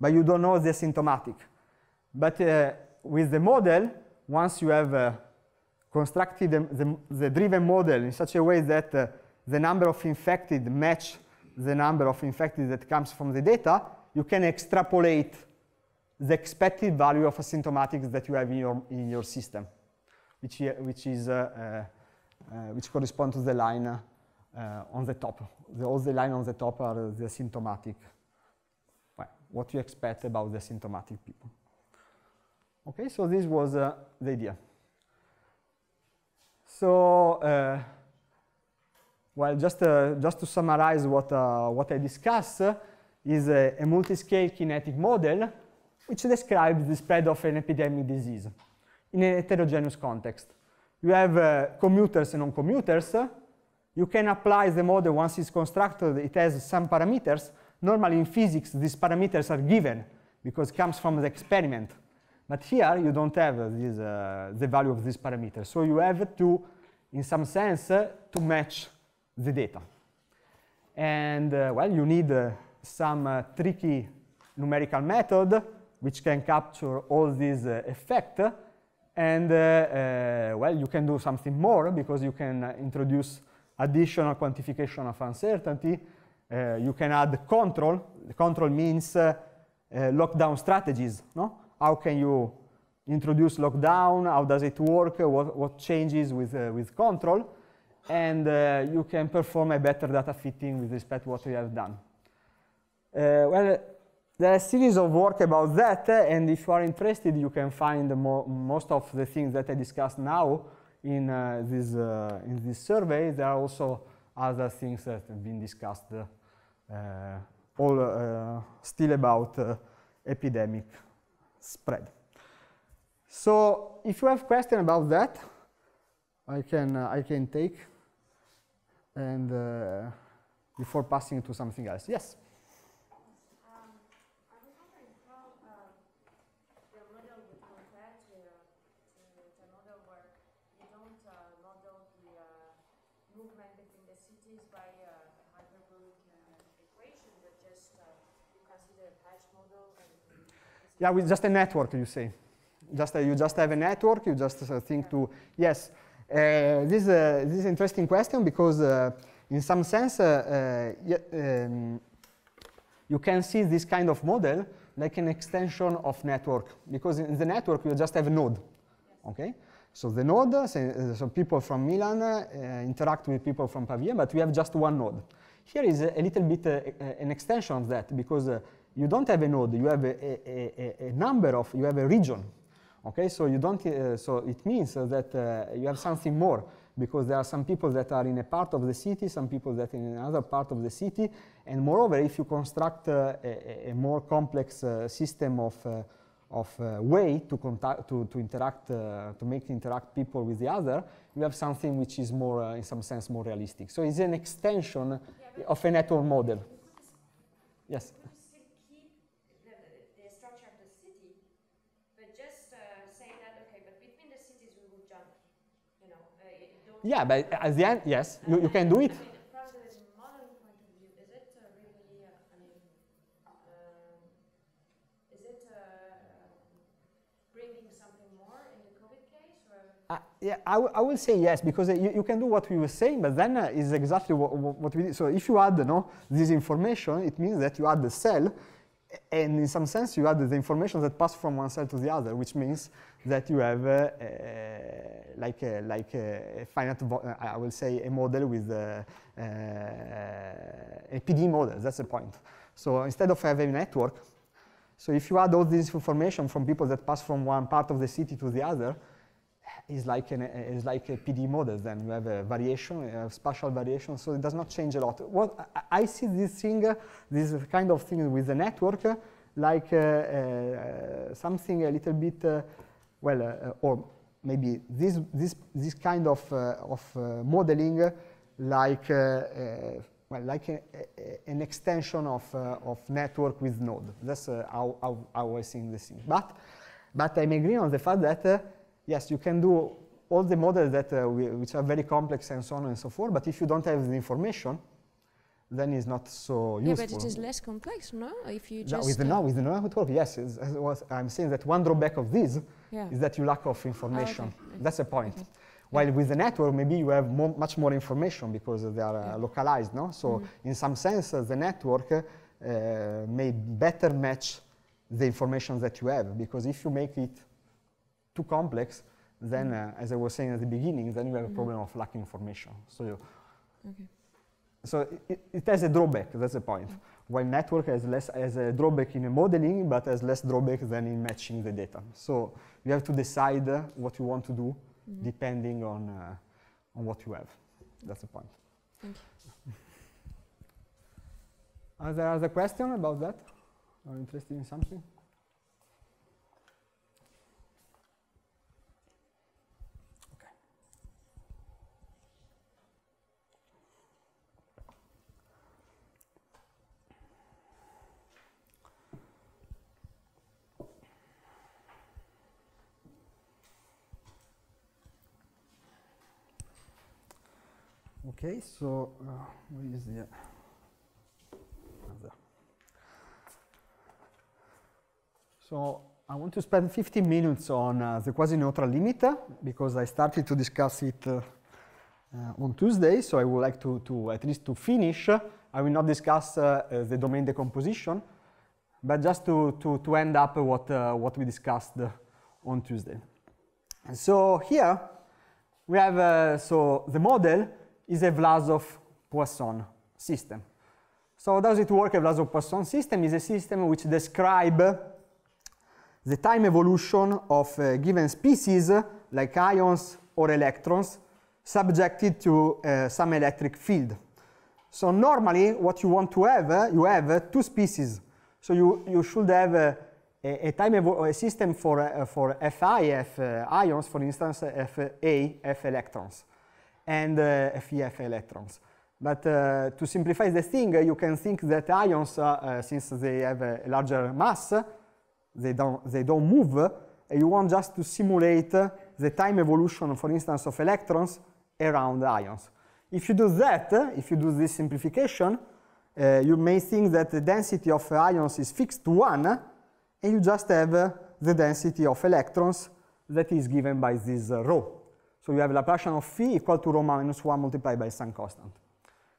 but you don't know the symptomatic. But uh, with the model, once you have uh, constructed the, the, the, driven model in such a way that uh, the number of infected match the number of infected that comes from the data, you can extrapolate the expected value of asymptomatics that you have in your, in your system which, which, is, uh, uh, uh, which correspond to the line on the top. The, all the lines on the top are the symptomatic, well, what you expect about the symptomatic people. Okay, so this was the idea. So, well, just, uh, just to summarize what, uh, what I discussed uh, is a, a multi-scale kinetic model which describes the spread of an epidemic disease in a heterogeneous context. You have uh, commuters and non-commuters. You can apply the model once it's constructed. It has some parameters. Normally in physics, these parameters are given because it comes from the experiment. But here you don't have this, uh, the value of these parameters. So you have to, in some sense, uh, to match the data. And uh, well, you need uh, some uh, tricky numerical method which can capture all these uh, effect and uh, uh, well, you can do something more because you can uh, introduce additional quantification of uncertainty. you can add control. The control means lockdown strategies. No? How can you introduce lockdown? How does it work? What, what changes with, with control? and uh, you can perform a better data fitting with respect to what we have done. Uh, well, there are a series of work about that, and if you are interested, you can find mo most of the things that I discussed now in, uh, this, uh, in this survey. There are also other things that have been discussed, uh, all uh, still about uh, epidemic spread. So if you have questions about that, I can, uh, I can take and before passing to something else. Yes? Yeah, with just a network, you say. Just a, you just have a network, you just uh, think to, yes, uh, this, uh, this is an interesting question because in some sense, um, you can see this kind of model like an extension of network because in the network you just have a node okay so the node so, so people from milan uh, interact with people from pavia but we have just one node here is a, a little bit uh, an extension of that because uh, you don't have a node, you have a, a, a number of, you have a region. Okay, so you don't, uh, so it means that uh, you have something more because there are some people that are in a part of the city, some people that are in another part of the city, and moreover, if you construct uh, a, a, more complex uh, system of, uh, of uh, way to, contact, to, to interact, to make interact people with the other, you have something which is more, in some sense, more realistic. So it's an extension yeah, of a network model. Yes? yeah, but at the end, yes, you, you can do it. Uh, yeah, I, I will say yes because uh, you, you, can do what we were saying, but then uh, is exactly what, what, we did. So if you add, you know, this information, it means that you add the cell, and in some sense you add the information that passed from one cell to the other, which means that you have uh, uh like a, uh, like uh, a finite, I will say, a model with a, a PD model. That's the point. So instead of having a network, so if you add all this information from people that pass from one part of the city to the other, it's like, an, it's like a PD model. Then you have a variation, a spatial variation, so it does not change a lot. What I see this thing, this kind of thing with the network, like uh, uh, something a little bit uh, well, uh, uh, or maybe this, this, this kind of, uh, of modeling like, well, like a, a, an extension of, of network with node. That's how, how, how I see this thing. But, but I'm agreeing on the fact that, yes, you can do all the models that uh, we, which are very complex and so on and so forth. But if you don't have the information, then it's not so yeah, useful. Yeah, but it is less complex, no? If you no, just with the, no, with the network, yes. It's, it's, I'm saying that one drawback of this yeah. is that you lack of information. Oh, okay. That's the point. Okay. While with the network, maybe you have much more information because they are uh, localized, no? So mm -hmm. in some sense, uh, the network uh, may better match the information that you have because if you make it too complex, then, mm-hmm. uh, as I was saying at the beginning, then you have a mm-hmm. problem of lacking information. So okay so it, it, has a drawback, that's the point. While network has less has a drawback in modeling, but has less drawback than in matching the data. So you have to decide what you want to do mm -hmm. depending on, uh, on what you have. That's the point. Thank you. Are there other questions about that? Or interested in something? Okay, so uh, where is the other? So I want to spend 15 minutes on uh, the quasi-neutral limit because I started to discuss it uh, on Tuesday, so I would like to, to at least to finish. I will not discuss uh, the domain decomposition, but just to, to, to end up what, uh, what we discussed on Tuesday. And so here we have, uh, so the model is a Vlasov-Poisson system. So does it work? A Vlasov-Poisson system is a system which describes the time evolution of a uh, given species, like ions or electrons, subjected to uh, some electric field. So normally what you want to have, uh, you have uh, two species. So you, you should have a, a, time a system for, uh, for Fi, F uh, ions, for instance, Fa, F electrons and FEF uh, electrons. But uh, to simplify the thing, you can think that ions, uh, since they have a larger mass, they don't, they don't move, you want just to simulate the time evolution, for instance, of electrons around ions. If you do that, if you do this simplification, uh, you may think that the density of ions is fixed to 1, and you just have uh, the density of electrons that is given by this uh, rho. So you have Laplacian of phi equal to rho minus 1 multiplied by some constant,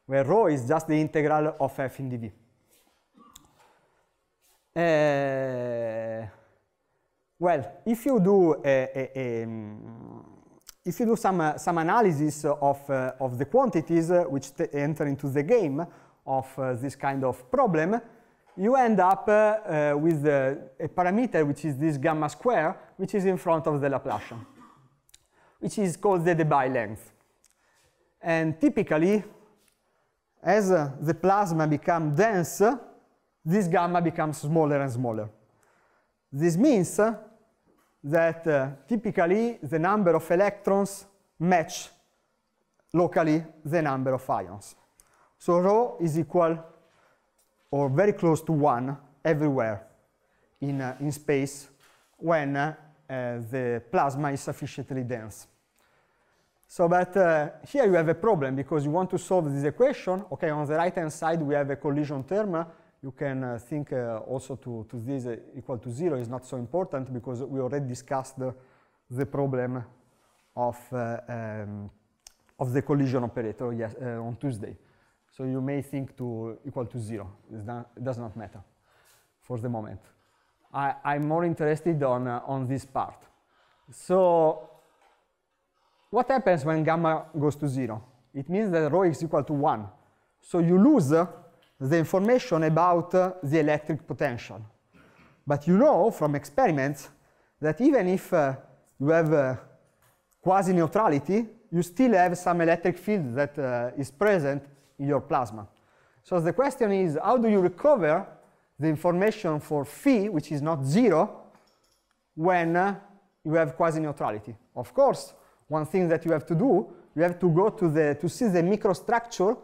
where rho is just the integral of f in dv. Uh, well, if you do a, a, a, if you do some uh, some analysis of uh, of the quantities which enter into the game of this kind of problem, you end up with a parameter which is this gamma square, which is in front of the Laplacian which is called the Debye length. And typically, as uh, the plasma becomes dense, uh, this gamma becomes smaller and smaller. This means uh, that uh, typically the number of electrons match locally the number of ions. So rho is equal or very close to 1 everywhere in, uh, in space when uh, the plasma is sufficiently dense. So but uh, here you have a problem because you want to solve this equation. Okay, on the right-hand side we have a collision term. You can uh, think uh, also to, to this uh, equal to zero is not so important because we already discussed the, the problem of, uh, um, of the collision operator yes, uh, on Tuesday. So you may think to equal to zero. Not, it does not matter for the moment. I, am more interested on, on this part. So what happens when gamma goes to zero? It means that rho is equal to one. So you lose the information about uh, the electric potential. But you know from experiments that even if uh, you have uh, quasi-neutrality, you still have some electric field that uh, is present in your plasma. So the question is, how do you recover the information for phi, which is not zero, when uh, you have quasi-neutrality? Of course, one thing that you have to do, you have to go to, the, to see the microstructure,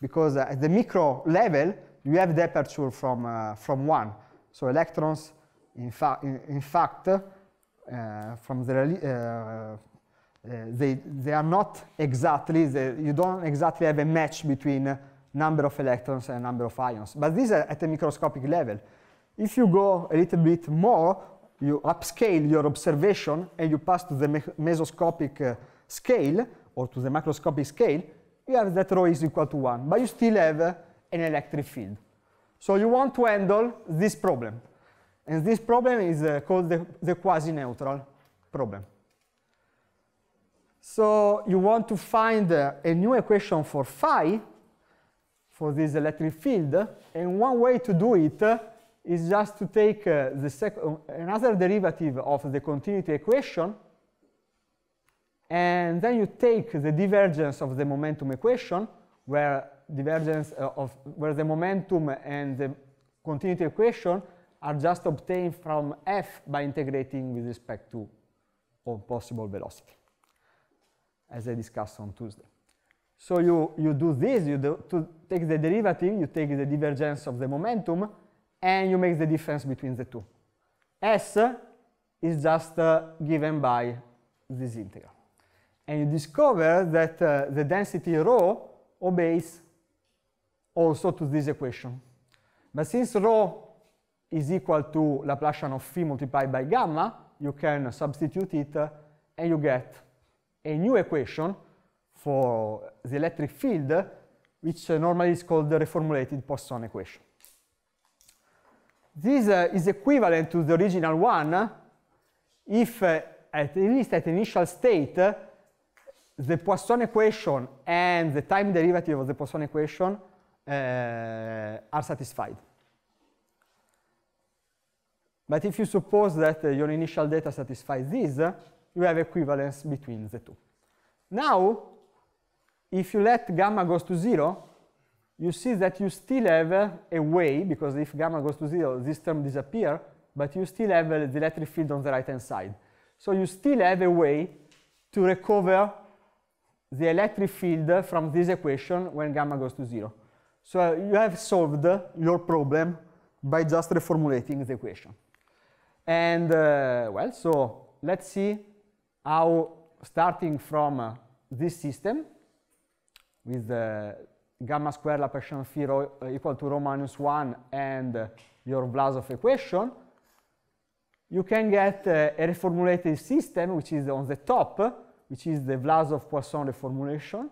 because at uh, the micro level, you have the aperture from, uh, from 1. So electrons, in, fa in, in fact, uh, from the, uh, uh, they, they are not exactly, the, you don't exactly have a match between uh, number of electrons and number of ions. But these are at a microscopic level. If you go a little bit more, you upscale your observation and you pass to the me mesoscopic uh, scale or to the macroscopic scale, you have that rho is equal to 1, but you still have uh, an electric field. So you want to handle this problem. And this problem is uh, called the, the quasi-neutral problem. So you want to find uh, a new equation for phi, for this electric field, and one way to do it uh, is just to take uh, the uh, another derivative of the continuity equation, and then you take the divergence of the momentum equation, where divergence uh, of where the momentum and the continuity equation are just obtained from f by integrating with respect to possible velocity, as I discussed on Tuesday. So you, you do this, you do, to take the derivative, you take the divergence of the momentum, and you make the difference between the two. S is just uh, given by this integral. And you discover that uh, the density rho obeys also to this equation. But since rho is equal to Laplacian of phi multiplied by gamma, you can substitute it uh, and you get a new equation for the electric field, which uh, normally is called the reformulated Poisson equation. This uh, is equivalent to the original one if, uh, at least at initial state, the Poisson equation and the time derivative of the Poisson equation uh, are satisfied. But if you suppose that uh, your initial data satisfies this, you have equivalence between the two. Now, if you let gamma goes to zero, you see that you still have a way, because if gamma goes to zero, this term disappears, but you still have uh, the electric field on the right-hand side. So you still have a way to recover the electric field from this equation when gamma goes to zero. So uh, you have solved your problem by just reformulating the equation. And uh, well, so let's see how starting from uh, this system with the uh, gamma square Laplacian phi rho, eh, equal to rho minus 1 and eh, your Vlasov equation, you can get uh, a reformulated system, which is on the top, which is the Vlasov-Poisson reformulation.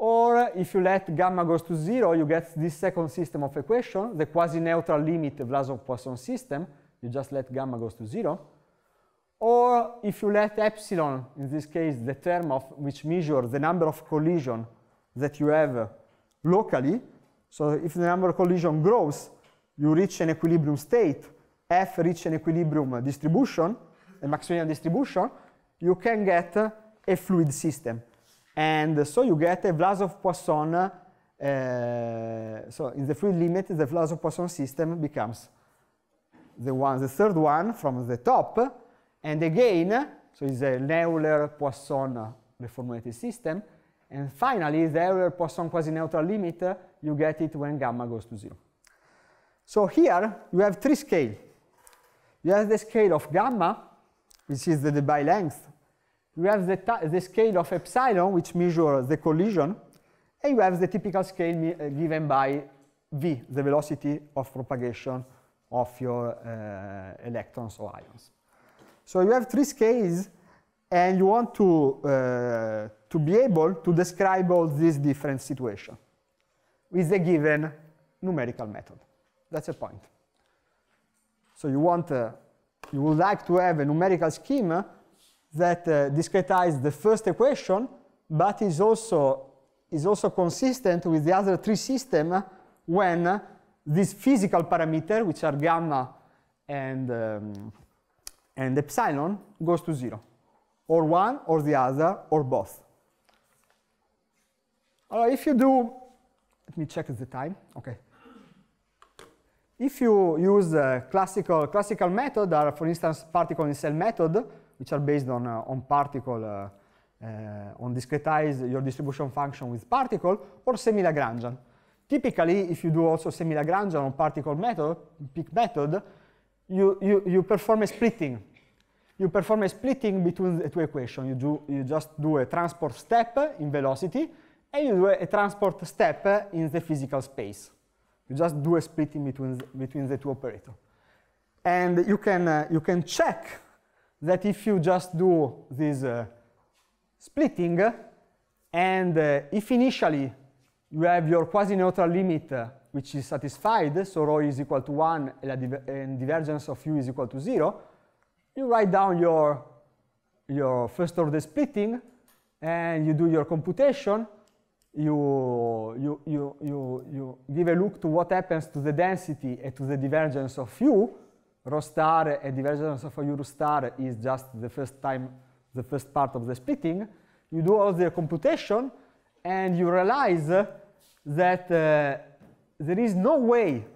Or if you let gamma goes to zero, you get this second system of equation, the quasi-neutral limit Vlasov-Poisson system. You just let gamma goes to zero. Or if you let epsilon, in this case, the term of which measures the number of collision that you have locally. So if the number of collision grows, you reach an equilibrium state. F reach an equilibrium distribution, a Maxwellian distribution, you can get a fluid system. And so you get a Vlasov-Poisson, uh, so in the fluid limit, the Vlasov-Poisson system becomes the one, the third one from the top, and again, so it's a Euler-Poisson reformulated system, and finally, the error Poisson quasi-neutral limit, you get it when gamma goes to zero. So here, you have three scales. You have the scale of gamma, which is the Debye length. You have the, the scale of epsilon, which measures the collision. And you have the typical scale uh, given by v, the velocity of propagation of your uh, electrons or ions. So you have three scales, and you want to, uh, to be able to describe all these different situations with a given numerical method. That's a point. So you want, uh, you would like to have a numerical scheme that uh, discretizes the first equation, but is also, is also consistent with the other three systems when these physical parameters, which are gamma and, um, and epsilon, goes to zero, or one, or the other, or both. All right. if you do, let me check the time. Okay. If you use a classical classical method, or for instance particle in cell method, which are based on uh, on particle uh, uh on discretize your distribution function with particle or semi-Lagrangian. Typically, if you do also semi-Lagrangian on particle method, peak method, you, you, you perform a splitting you perform a splitting between the two equations. You, do, you just do a transport step in velocity and you do a, transport step in the physical space. You just do a splitting between the, between the two operators. And you can, uh, you can check that if you just do this uh, splitting, uh, and uh, if initially you have your quasi-neutral limit uh, which is satisfied, so rho is equal to 1 and divergence of u is equal to 0, you write down your, your first order splitting and you do your computation you, you, you, you, you give a look to what happens to the density and to the divergence of U, rho star and divergence of U star is just the first time, the first part of the splitting. You do all the computation and you realize that uh, there is no way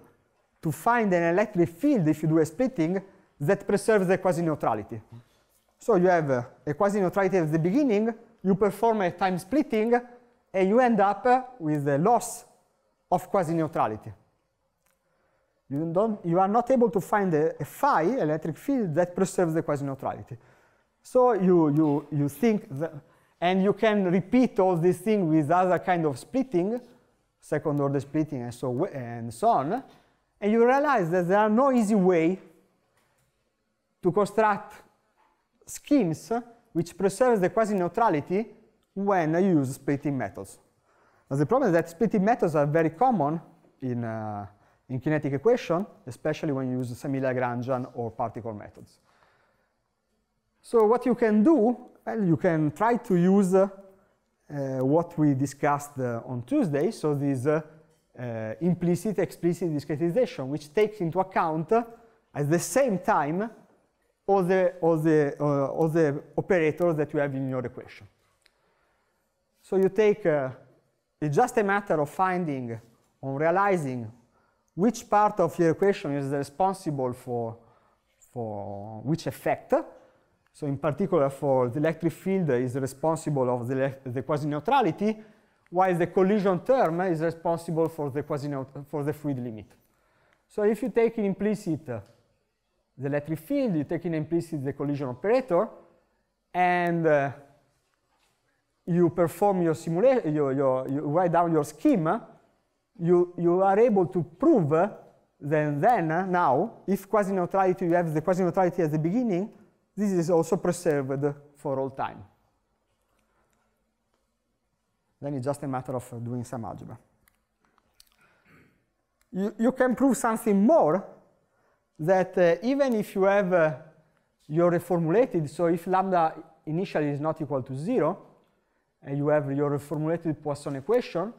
to find an electric field if you do a splitting that preserves the quasi-neutrality. So you have uh, a quasi-neutrality at the beginning, you perform a time splitting, and you end up with the loss of quasi-neutrality. You, you are not able to find a, a phi electric field that preserves the quasi-neutrality. So you, you, you think, that, and you can repeat all these things with other kind of splitting, second order splitting and so, and so on, and you realize that there are no easy way to construct schemes which preserves the quasi-neutrality when you use splitting methods. Now the problem is that splitting methods are very common in, uh, in kinetic equation, especially when you use semi-Lagrangian or particle methods. So what you can do, well, you can try to use uh, uh, what we discussed uh, on Tuesday, so this uh, uh implicit explicit discretization, which takes into account uh, at the same time all the, all, the, uh, all the operators that you have in your equation. So you take, uh, it's just a matter of finding or realizing which part of your equation is responsible for, for which effect. So in particular for the electric field is responsible of the, the quasi-neutrality, while the collision term is responsible for the, quasi for the fluid limit. So if you take in implicit uh, the electric field, you take in implicit the collision operator, and uh, you perform your simulation, you write down your scheme, you, you are able to prove then, then now, if quasi-neutrality, you have the quasi-neutrality at the beginning, this is also preserved for all time. Then it's just a matter of doing some algebra. You, you can prove something more, that uh, even if you have uh, your reformulated, so if lambda initially is not equal to zero, you have your reformulated Poisson equation,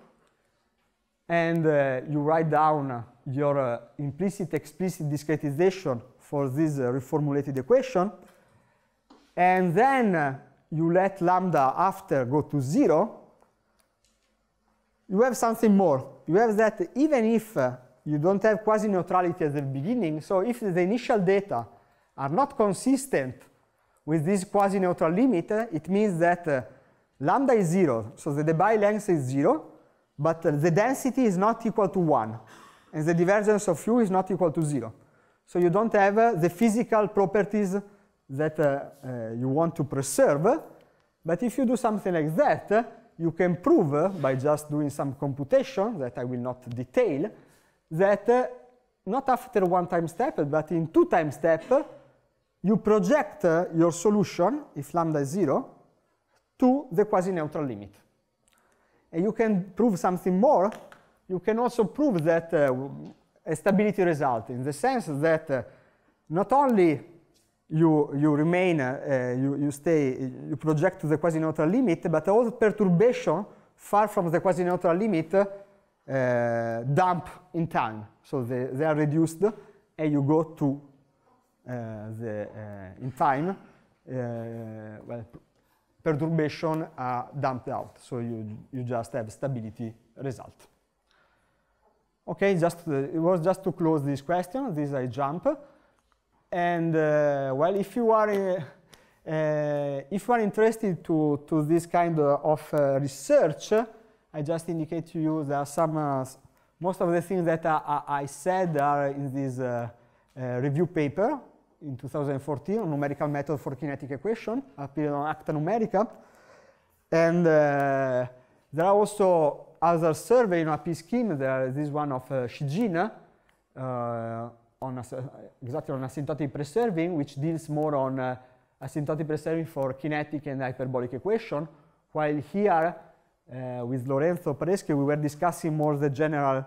and uh, you write down your uh, implicit-explicit discretization for this uh, reformulated equation, and then you let lambda after go to zero, you have something more. You have that even if uh, you don't have quasi-neutrality at the beginning, so if the initial data are not consistent with this quasi-neutral limit, uh, it means that uh, Lambda is 0, so the Debye length is 0, but the density is not equal to 1, and the divergence of u is not equal to 0. So you don't have uh, the physical properties that uh, uh, you want to preserve, but if you do something like that, you can prove by just doing some computation that I will not detail that not after one time step, but in two time step, you project your solution, if lambda is zero, to the quasi-neutral limit. And you can prove something more. You can also prove that uh, a stability result in the sense that uh, not only you, you remain, uh, uh you, you stay, you project to the quasi-neutral limit, but all perturbation far from the quasi-neutral limit uh, dump in time. So they, they are reduced and you go to uh, the, in time, well, perturbation are dumped out. So you, you just have stability result. Okay, just it was just to close this question, this I jump. And uh, well, if you are, uh, uh if you are interested to, to this kind of uh, research, I just indicate to you there are some, uh, most of the things that I, I, I said are in this uh, review paper in 2014, a numerical method for kinetic equation, appeared on Acta Numerica. And uh, there are also other survey in a P scheme. There is this one of uh, Shijin, uh, on exactly on asymptotic preserving, which deals more on uh, asymptotic preserving for kinetic and hyperbolic equation, while here uh, with Lorenzo Pareschi, we were discussing more the general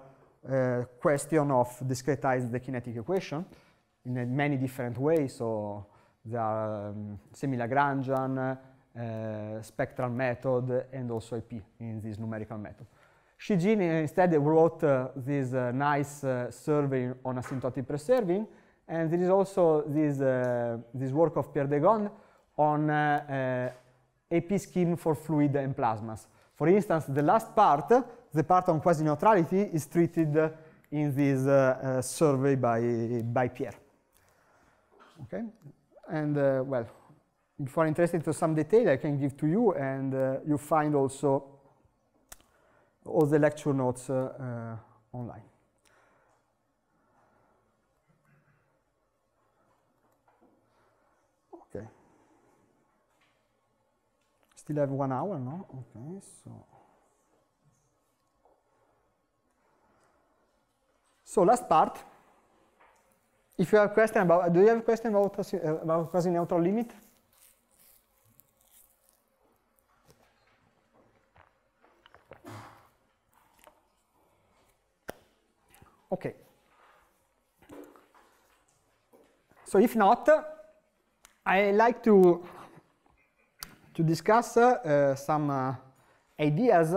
uh, question of discretizing the kinetic equation in many different ways. So there are um, semi-Lagrangian, uh, spectral method, and also IP in this numerical method. Xi Jin instead wrote uh, this uh, nice uh, survey on asymptotic preserving, and there is also this, uh, this work of Pierre Degon on AP uh, scheme for fluid and plasmas. For instance, the last part, the part on quasi-neutrality, is treated in this survey by, by Pierre. Okay, and uh, well, if you are interested to some detail, I can give to you, and uh, you find also all the lecture notes uh, uh, online. Okay. Still have one hour, no? Okay, so. So last part, if you have a question about, do you have a question about, uh, about quasi-neutral limit? Okay. So if not, I like to to discuss uh, some uh, ideas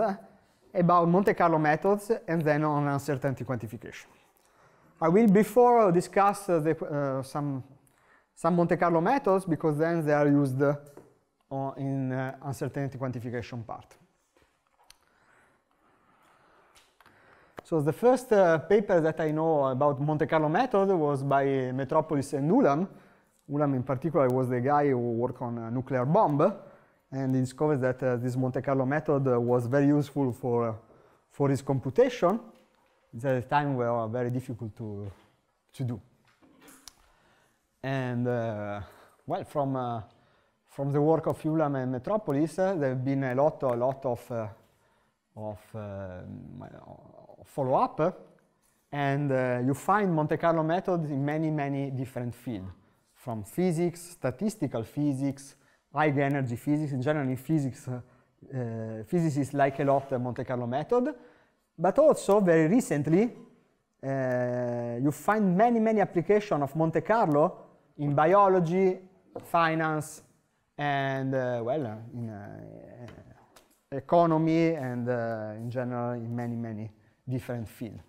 about Monte Carlo methods and then on uncertainty quantification. I will before uh, discuss uh, the, uh, some, some Monte Carlo methods because then they are used in uncertainty quantification part. So the first uh, paper that I know about Monte Carlo method was by Metropolis and Ulam. Ulam in particular was the guy who worked on a nuclear bomb and he discovered that uh, this Monte Carlo method uh, was very useful for, for his computation a time where very difficult to, to do. And uh, well, from, uh, from the work of Ulam and Metropolis, uh, there have been a lot, a lot of, uh, uh, of follow-up, uh, and you find Monte Carlo methods in many, many different fields, from physics, statistical physics, high energy physics. In general, in physics, physicists like a lot the Monte Carlo method, but also, very recently, uh, you find many, many applications of Monte Carlo in biology, finance, and, uh, well, uh, in uh, economy, and uh, in general, in many, many different fields.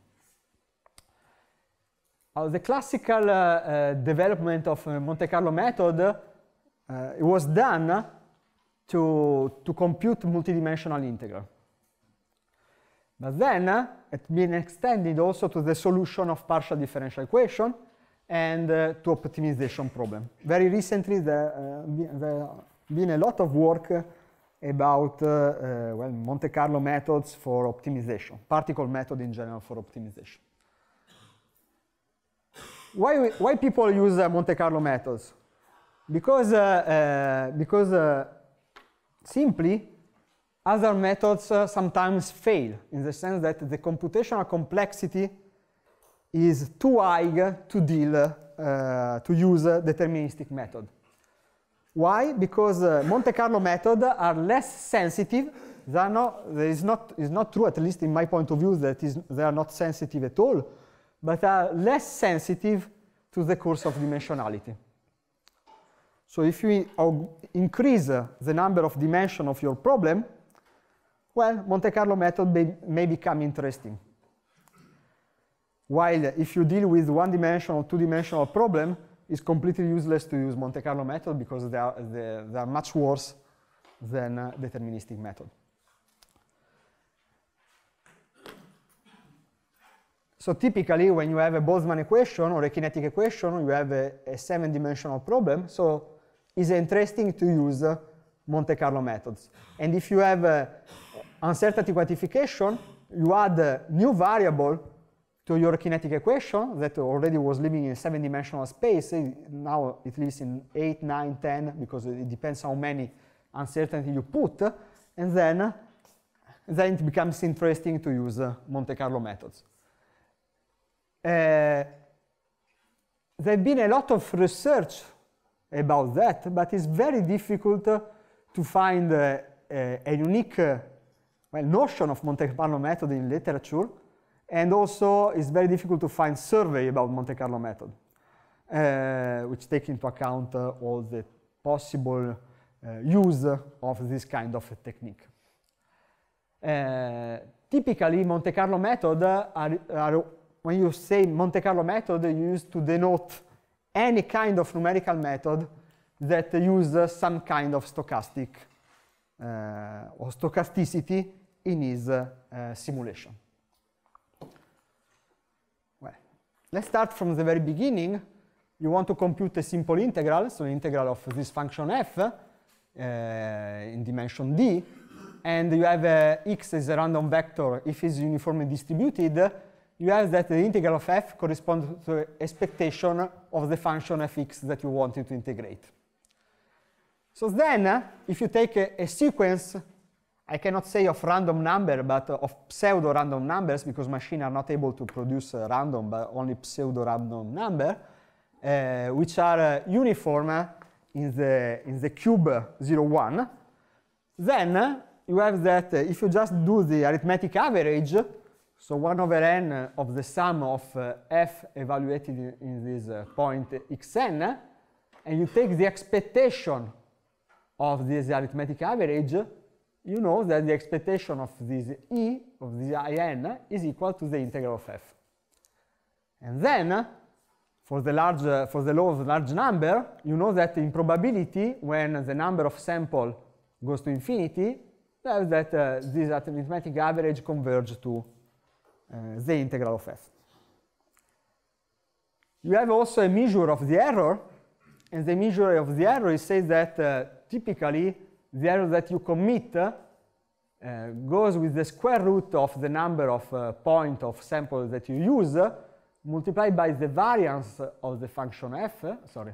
the classical uh, development of Monte Carlo method it was done to, to compute multidimensional integral. But then uh, it's been extended also to the solution of partial differential equation and uh, to optimization problem. Very recently, there uh, been a lot of work about uh, uh, well, Monte Carlo methods for optimization, particle method in general for optimization. Why, we, why people use uh, Monte Carlo methods? Because, because simply other methods uh, sometimes fail in the sense that the computational complexity is too high to deal, uh, to use a deterministic method. Why? Because uh, Monte Carlo method are less sensitive. They are not, there is not, is not true, at least in my point of view, that is, they are not sensitive at all, but are less sensitive to the course of dimensionality. So if you increase the number of dimension of your problem, well, Monte Carlo method may, may become interesting. While if you deal with one-dimensional, two-dimensional problem, it's completely useless to use Monte Carlo method because they are, they, they are much worse than uh, deterministic method. So typically, when you have a Boltzmann equation or a kinetic equation, you have a, a seven-dimensional problem. So it's interesting to use uh, Monte Carlo methods. And if you have uh, uncertainty quantification, you add a new variable to your kinetic equation that already was living in seven-dimensional space. Now it lives in 8, nine, ten, because it depends how many uncertainty you put. And then, then it becomes interesting to use uh, Monte Carlo methods. Uh, there's been a lot of research about that, but it's very difficult to find uh, a unique uh, well, notion of Monte Carlo method in literature, and also it's very difficult to find survey about Monte Carlo method, uh, which take into account uh, all the possible uh, use of this kind of technique. Uh, typically, Monte Carlo method are, are, when you say Monte Carlo method, you use to denote any kind of numerical method that use some kind of stochastic uh, or stochasticity in his uh, simulation. Well, let's start from the very beginning. You want to compute a simple integral, so integral of this function f uh, in dimension d, and you have uh, x as a random vector if it's uniformly distributed, you have that the integral of f corresponds to expectation of the function fx that you wanted to integrate. So then, uh, if you take a, a sequence I cannot say of random number, but of pseudo-random numbers, because machines are not able to produce uh, random, but only pseudo-random number, uh, which are uh, uniform in the, in the cube 1. Then uh, you have that if you just do the arithmetic average, so 1 over n of the sum of f evaluated in this point xn, and you take the expectation of this arithmetic average, you know that the expectation of this E, of this IN, is equal to the integral of f. And then, for the, large, uh, for the law of the large number, you know that in probability, when the number of sample goes to infinity, that uh, this arithmetic average converges to uh, the integral of f. You have also a measure of the error, and the measure of the error says that uh, typically the error that you commit uh, goes with the square root of the number of uh, point of samples that you use uh, multiplied by the variance of the function f, uh, sorry,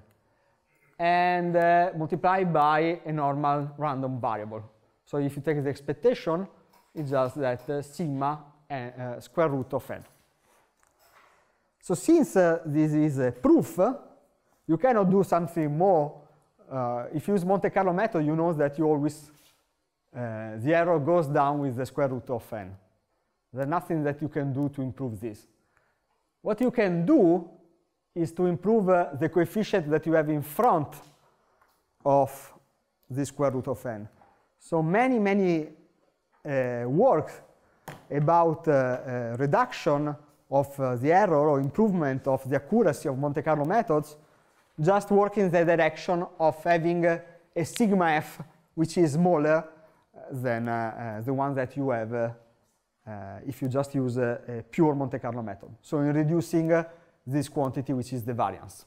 and uh, multiplied by a normal random variable. So if you take the expectation, it's just that uh, sigma and, square root of n. So since this is a proof, you cannot do something more uh, if you use Monte Carlo method, you know that you always, uh, the error goes down with the square root of n. There's nothing that you can do to improve this. What you can do is to improve uh, the coefficient that you have in front of the square root of n. So many, many uh, works about uh, uh, reduction of the error or improvement of the accuracy of Monte Carlo methods just work in the direction of having a, a sigma f which is smaller uh, than uh, uh, the one that you have if you just use a, a, pure Monte Carlo method. So in reducing this quantity which is the variance.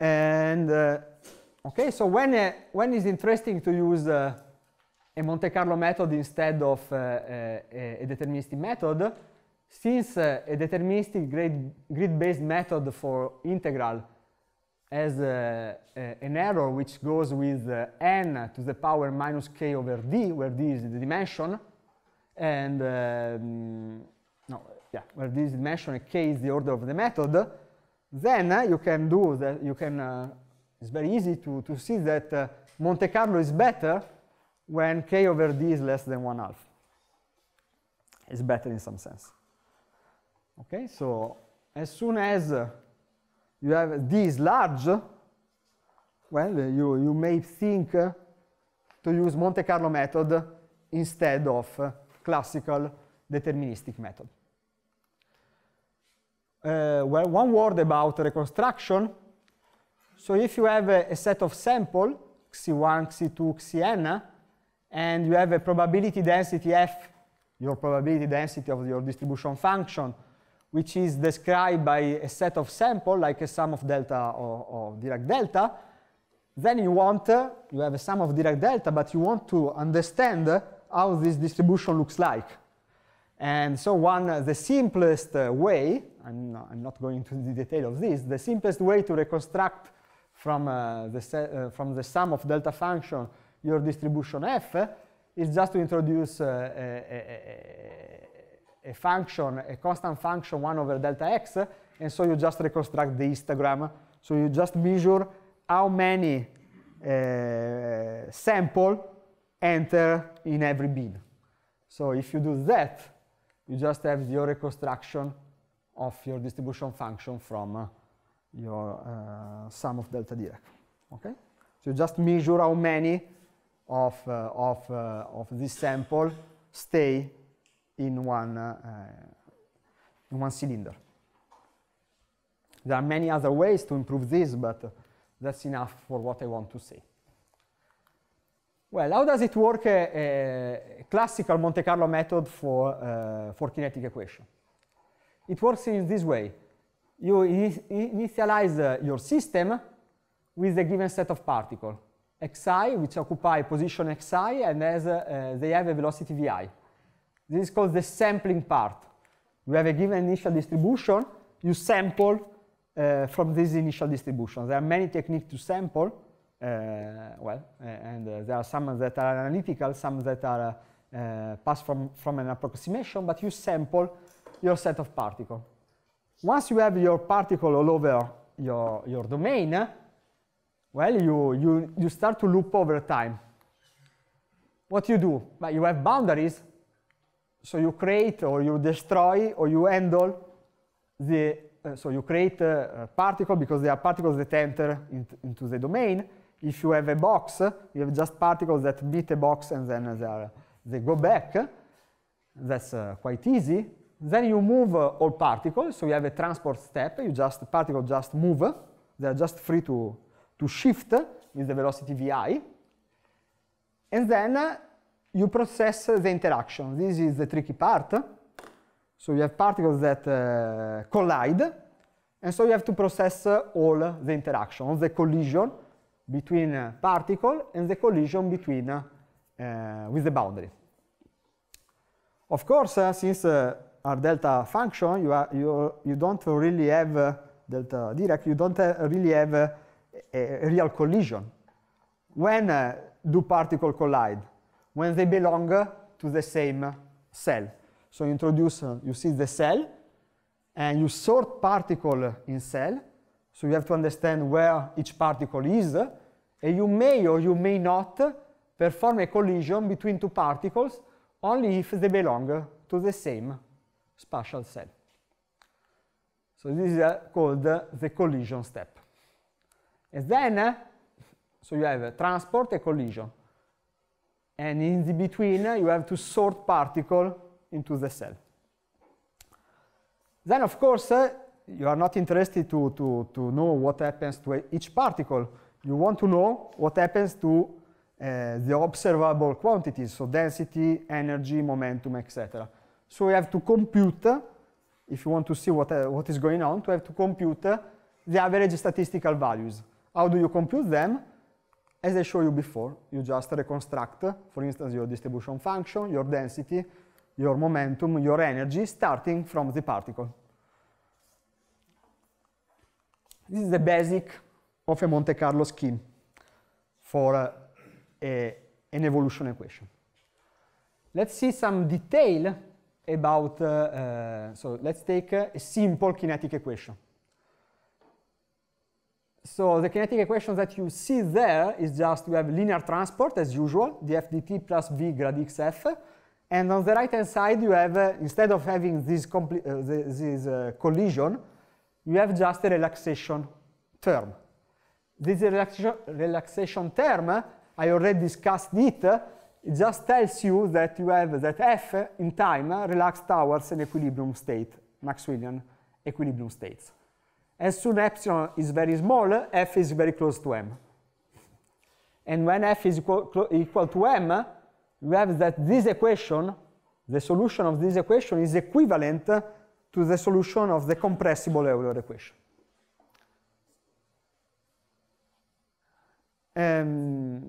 And okay, so when, when is interesting to use a Monte Carlo method instead of uh, a, a, deterministic method, since uh, a deterministic grid-based grid method for integral as a, a, an error which goes with uh, n to the power minus k over d, where d is the dimension, and um, no, yeah, where d is the dimension and k is the order of the method, then uh, you can do that, you can, uh, it's very easy to, to see that uh, Monte Carlo is better when k over d is less than one half. It's better in some sense. Okay, so as soon as uh, you have D is large, well, you, you may think uh, to use Monte Carlo method instead of uh, classical deterministic method. Uh, well, one word about reconstruction. So if you have a, a set of sample, xi1, xi2, xn, and you have a probability density f, your probability density of your distribution function, which is described by a set of sample, like a sum of delta or, or Dirac delta, then you want, uh, you have a sum of Dirac delta, but you want to understand how this distribution looks like. And so one, uh, the simplest uh, way, I'm not, I'm not, going into the detail of this, the simplest way to reconstruct from, uh, the, uh, from the sum of delta function your distribution f is just to introduce uh, a, a, a function, a constant function 1 over delta x, and so you just reconstruct the histogram. So you just measure how many uh, sample enter in every bin. So if you do that, you just have your reconstruction of your distribution function from uh, your uh, sum of delta Dirac. Okay? So you just measure how many of, uh, of, uh, of this sample stay in one, uh, in one cylinder. There are many other ways to improve this, but that's enough for what I want to say. Well, how does it work a, a classical Monte Carlo method for, uh, for kinetic equation? It works in this way. You initialize uh, your system with a given set of particles, xi, which occupy position xi, and as, uh, they have a velocity vi. This is called the sampling part. You have a given initial distribution, you sample uh, from this initial distribution. There are many techniques to sample, uh, well, uh, and uh, there are some that are analytical, some that are uh, passed from, from an approximation, but you sample your set of particles. Once you have your particle all over your, your domain, uh, well, you, you, you start to loop over time. What you do? Well, you have boundaries, so you create or you destroy or you handle the, uh, so you create a, a, particle because there are particles that enter into the domain. If you have a box, you have just particles that beat a box and then they, are, they go back. That's uh, quite easy. Then you move uh, all particles, so you have a transport step. You just, the particle just move. They are just free to, to shift with the velocity vi. And then uh, you process the interaction. This is the tricky part. So you have particles that uh, collide, and so you have to process uh, all the interactions, the collision between uh, particle and the collision between uh, with the boundary. Of course, uh, since our uh, delta function, you, are, you, you don't really have delta Dirac, you don't really have a, real collision. When do particles collide? when they belong to the same cell. So you introduce, uh, you see the cell, and you sort particle in cell. So you have to understand where each particle is, and you may or you may not perform a collision between two particles only if they belong to the same spatial cell. So this is uh, called uh, the collision step. And then, so you have a uh, transport, a collision. And in the between, uh, you have to sort particle into the cell. Then, of course, uh, you are not interested to, to, to know what happens to each particle. You want to know what happens to uh, the observable quantities, so density, energy, momentum, etc. So we have to compute, uh, if you want to see what, uh, what is going on, to have to compute uh, the average statistical values. How do you compute them? As I showed you before, you just reconstruct, for instance, your distribution function, your density, your momentum, your energy, starting from the particle. This is the basic of a Monte Carlo scheme for uh, a, an evolution equation. Let's see some detail about, uh, uh, so let's take a simple kinetic equation. So the kinetic equation that you see there is just we have linear transport as usual, dfdt plus v grad xf. And on the right-hand side, you have, uh, instead of having this, uh, this uh, collision, you have just a relaxation term. This relaxation, relaxation term, uh, I already discussed it, uh, it just tells you that you have that f uh, in time relaxed towards an equilibrium state, Maxwellian equilibrium states. As soon epsilon is very small, f is very close to m. And when f is equal, equal to m, we have that this equation, the solution of this equation is equivalent to the solution of the compressible Euler equation. Um,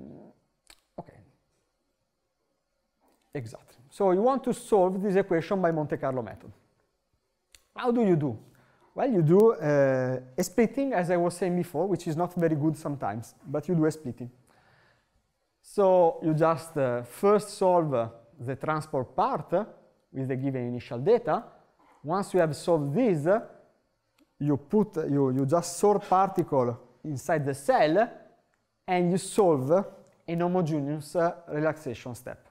okay. Exactly. So you want to solve this equation by Monte Carlo method. How do you do? Well, you do uh, splitting, as I was saying before, which is not very good sometimes, but you do a splitting. So you just uh, first solve uh, the transport part with the given initial data. Once you have solved this, you, put, you, you just sort particle inside the cell and you solve an homogeneous uh, relaxation step.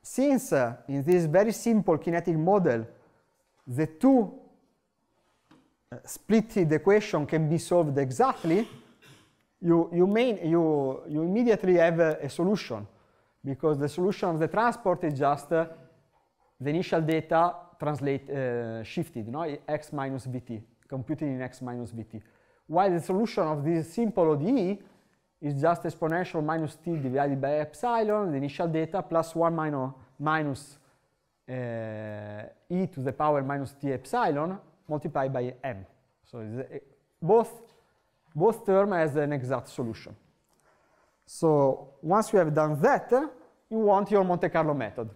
Since uh, in this very simple kinetic model, the two split the equation can be solved exactly, you, you, main, you, you immediately have a, a, solution because the solution of the transport is just uh, the initial data translate, uh, shifted, no? x minus vt, computed in x minus vt. While the solution of this simple ODE is just exponential minus t divided by epsilon, the initial data plus 1 minus, minus uh, e to the power minus t epsilon multiplied by m. So a, both, both term has an exact solution. So once you have done that, you want your Monte Carlo method.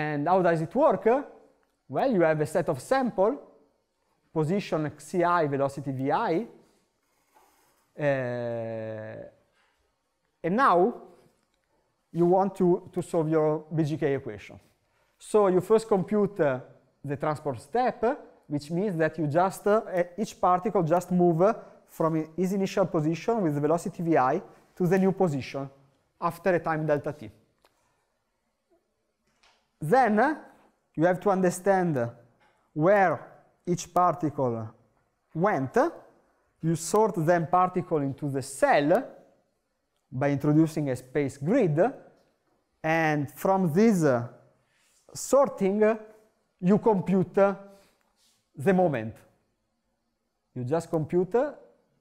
And how does it work? Well, you have a set of sample, position xi, velocity vi, uh, and now you want to, to solve your BGK equation. So you first compute uh, the transport step, which means that you just, uh, each particle just move uh, from its initial position with velocity vi to the new position after a time delta t. Then uh, you have to understand where each particle went. You sort them particle into the cell by introducing a space grid. And from this sorting, you compute the moment. You just compute,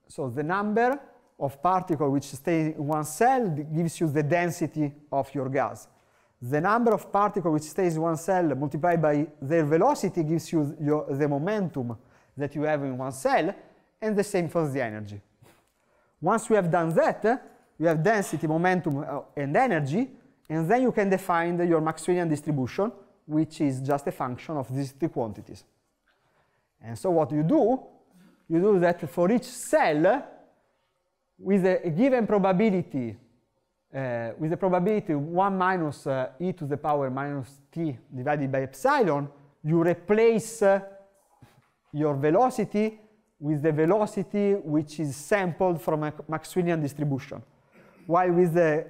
so the number of particles which stay in one cell gives you the density of your gas. The number of particles which stays in one cell multiplied by their velocity gives you your, the momentum that you have in one cell, and the same for the energy. Once we have done that, you have density, momentum, uh, and energy, and then you can define your Maxwellian distribution, which is just a function of these three quantities. And so what you do, you do that for each cell with a given probability, uh, with a probability 1 minus uh, e to the power minus t divided by epsilon, you replace uh, your velocity with the velocity which is sampled from a Maxwellian distribution. While with the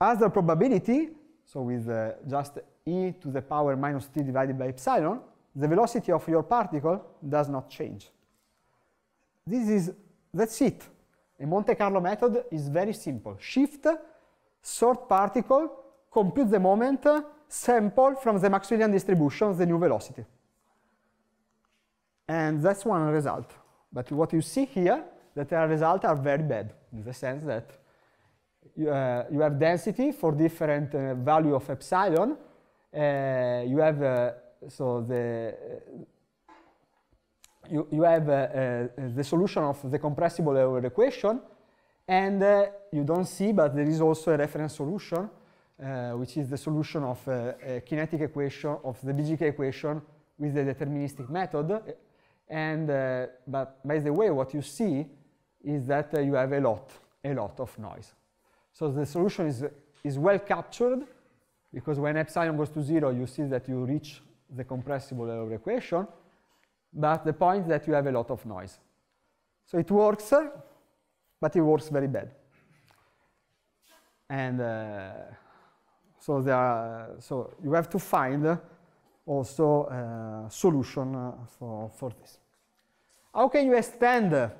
other probability, so with uh, just e to the power minus t divided by epsilon, the velocity of your particle does not change. This is, that's it. A Monte Carlo method is very simple. Shift, sort particle, compute the moment, sample from the Maxwellian distribution the new velocity. And that's one result. But what you see here, that the results are very bad, in the sense that you, uh, you have density for different uh, value of epsilon, Eh, you have eh, so the eh, you, you have the solution of the compressible Euler equation, and you don't see, but there is also a reference solution, which is the solution of a kinetic equation of the BGK equation with the deterministic method. And uh, but by the way, what you see is that uh, you have a lot, a lot of noise. So the solution is, is well captured, because when epsilon goes to zero, you see that you reach the compressible Euler equation, but the point that you have a lot of noise. So it works, but it works very bad. And uh, so there are, so you have to find also a uh, solution uh, for, for this. How can you extend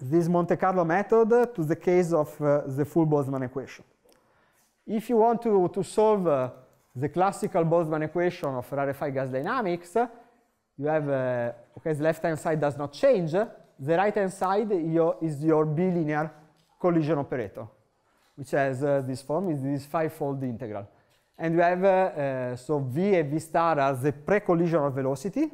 this Monte Carlo method to the case of uh, the full Boltzmann equation? if you want to, to solve uh, the classical Boltzmann equation of rarefied gas dynamics, you have, uh, okay, the left-hand side does not change. The right-hand side your, is your bilinear collision operator, which has uh, this form, is this five-fold integral. And you have, uh, uh, so V and V star are the pre-collisional velocity,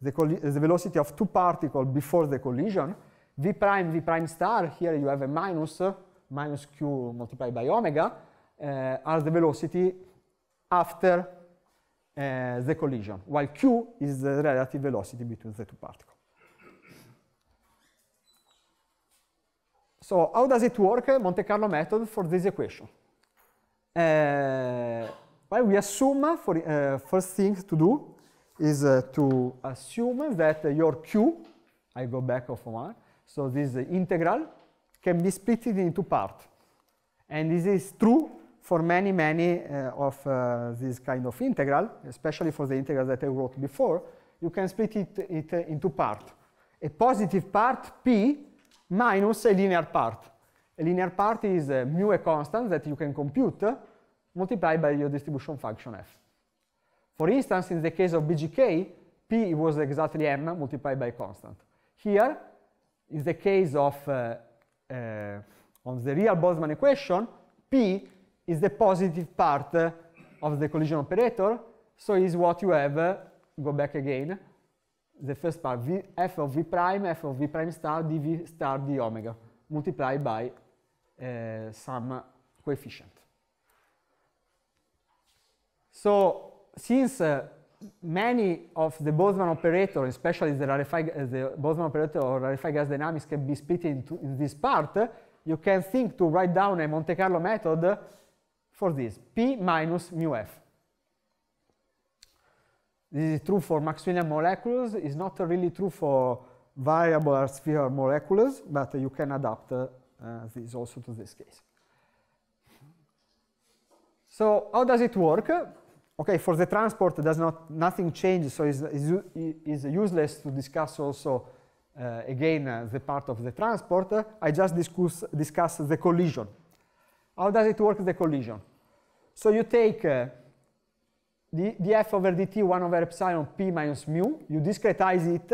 the, the velocity of two particles before the collision. V prime, V prime star, here you have a minus, minus Q multiplied by omega, uh, are the velocity after uh, the collision, while q is the relative velocity between the two particles. So how does it work, uh, Monte Carlo method, for this equation? Uh, well, we assume, for uh, first thing to do is uh, to assume that your Q, I go back of one, so this integral can be split into two parts. And this is true for many, many uh, of uh, these kind of integral, especially for the integral that I wrote before, you can split it, it uh, into part. A positive part, p, minus a linear part. A linear part is a mu a constant that you can compute uh, multiplied by your distribution function f. For instance, in the case of BGK, p was exactly m multiplied by constant. Here, in the case of uh, uh, on the real Boltzmann equation, p is the positive part of the collision operator. So is what you have, go back again, the first part, v, f of v prime, f of v prime star, dv star d omega, multiplied by uh, some coefficient. So since uh, many of the Boltzmann operator, especially the, rarefied, eh, the Boltzmann operator or rarefied gas dynamics can be split into in this part, you can think to write down a Monte Carlo method for this, P minus mu f. This is true for Maxwellian molecules, it's not really true for variable or sphere molecules, but you can adapt uh, this also to this case. So how does it work? Okay, for the transport, does not nothing changes, so it's, it's, useless to discuss also uh, again uh, the part of the transport. I just discuss, discuss the collision. How does it work, the collision? So you take uh, the, f over dt 1 over epsilon p minus mu, you discretize it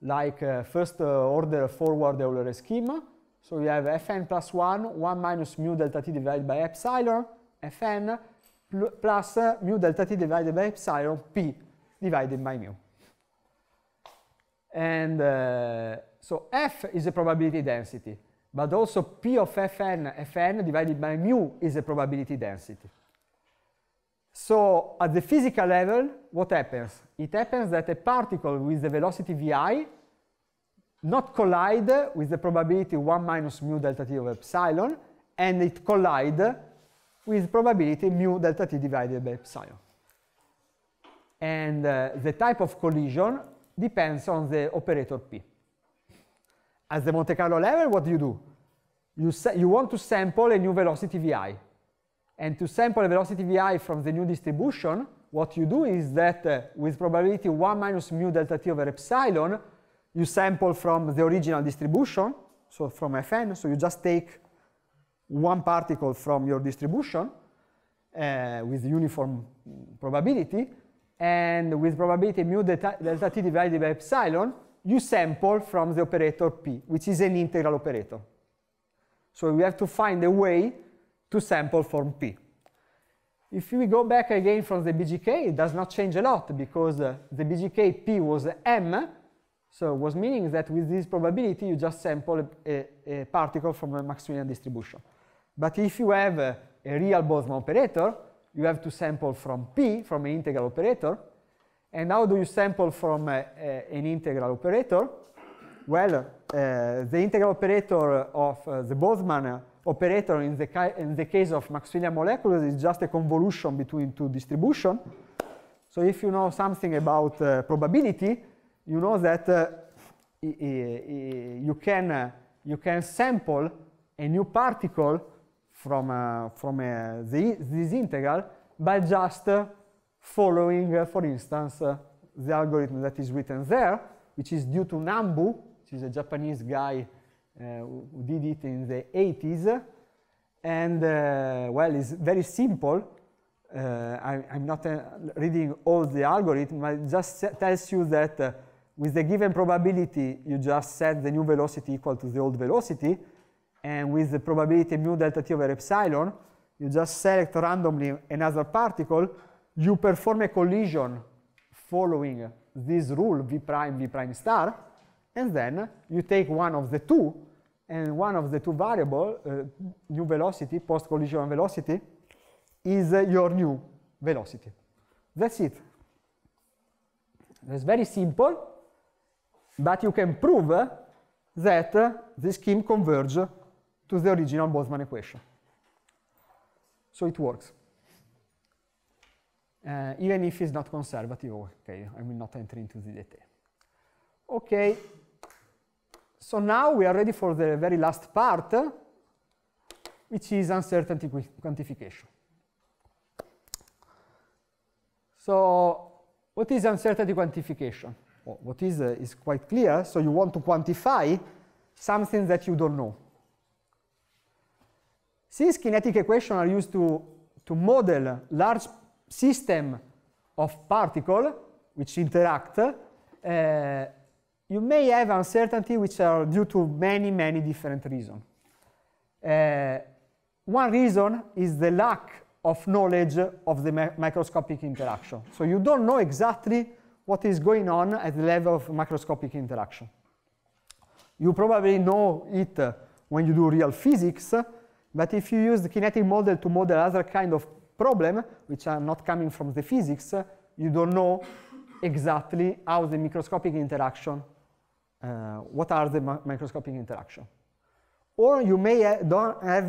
like uh, first uh, order forward Euler scheme. So you have fn plus 1, 1 minus mu delta t divided by epsilon, fn pl plus uh, mu delta t divided by epsilon p divided by mu. And uh, so f is a probability density but also P of Fn, Fn divided by mu is a probability density. So at the physical level, what happens? It happens that a particle with the velocity vi not collide with the probability 1 minus mu delta t over epsilon, and it collide with probability mu delta t divided by epsilon. And uh, the type of collision depends on the operator p. At the Monte Carlo level, what do you do? You, you want to sample a new velocity vi. And to sample a velocity vi from the new distribution, what you do is that uh, with probability 1 minus mu delta t over epsilon, you sample from the original distribution, so from fn, so you just take one particle from your distribution uh, with uniform probability, and with probability mu delta, delta t divided by epsilon, you sample from the operator P, which is an integral operator. So we have to find a way to sample from P. If we go back again from the BGK, it does not change a lot because uh, the BGK P was M, so it was meaning that with this probability you just sample a, a particle from a Maxwellian distribution. But if you have a, a real Boltzmann operator, you have to sample from P, from an integral operator, and how do you sample from uh, uh an integral operator? Well, uh, the integral operator of uh, the Boltzmann operator in the, in the case of Maxwellian molecules is just a convolution between two distributions. So if you know something about probability, you know that you can you can sample a new particle from, uh, from uh, the, this integral by just uh, following, uh, for instance, uh, the algorithm that is written there, which is due to Nambu, which is a Japanese guy uh, who did it in the 80s. And, uh, well, it's very simple. Uh, I, am not reading all the algorithm, but just tells you that with the given probability, you just set the new velocity equal to the old velocity. And with the probability mu delta t over epsilon, you just select randomly another particle you perform a collision following this rule v prime v prime star and then you take one of the two and one of the two variable uh, new velocity post collision velocity is uh, your new velocity that's it It's very simple but you can prove uh, that this scheme converges to the original Boltzmann equation so it works uh, even if it's not conservative, okay, I will not enter into the detail. Okay, so now we are ready for the very last part, which is uncertainty quantification. So what is uncertainty quantification? Well, what is uh, is quite clear, so you want to quantify something that you don't know. Since kinetic equations are used to, to model large system of particle which interact, uh, you may have uncertainty which are due to many, many different reasons. Uh, eh, one reason is the lack of knowledge of the microscopic interaction. So you don't know exactly what is going on at the level of microscopic interaction. You probably know it when you do real physics, but if you use the kinetic model to model other kind of problem, which are not coming from the physics, you don't know exactly how the microscopic interaction, uh, what are the microscopic interaction. Or you may ha don't have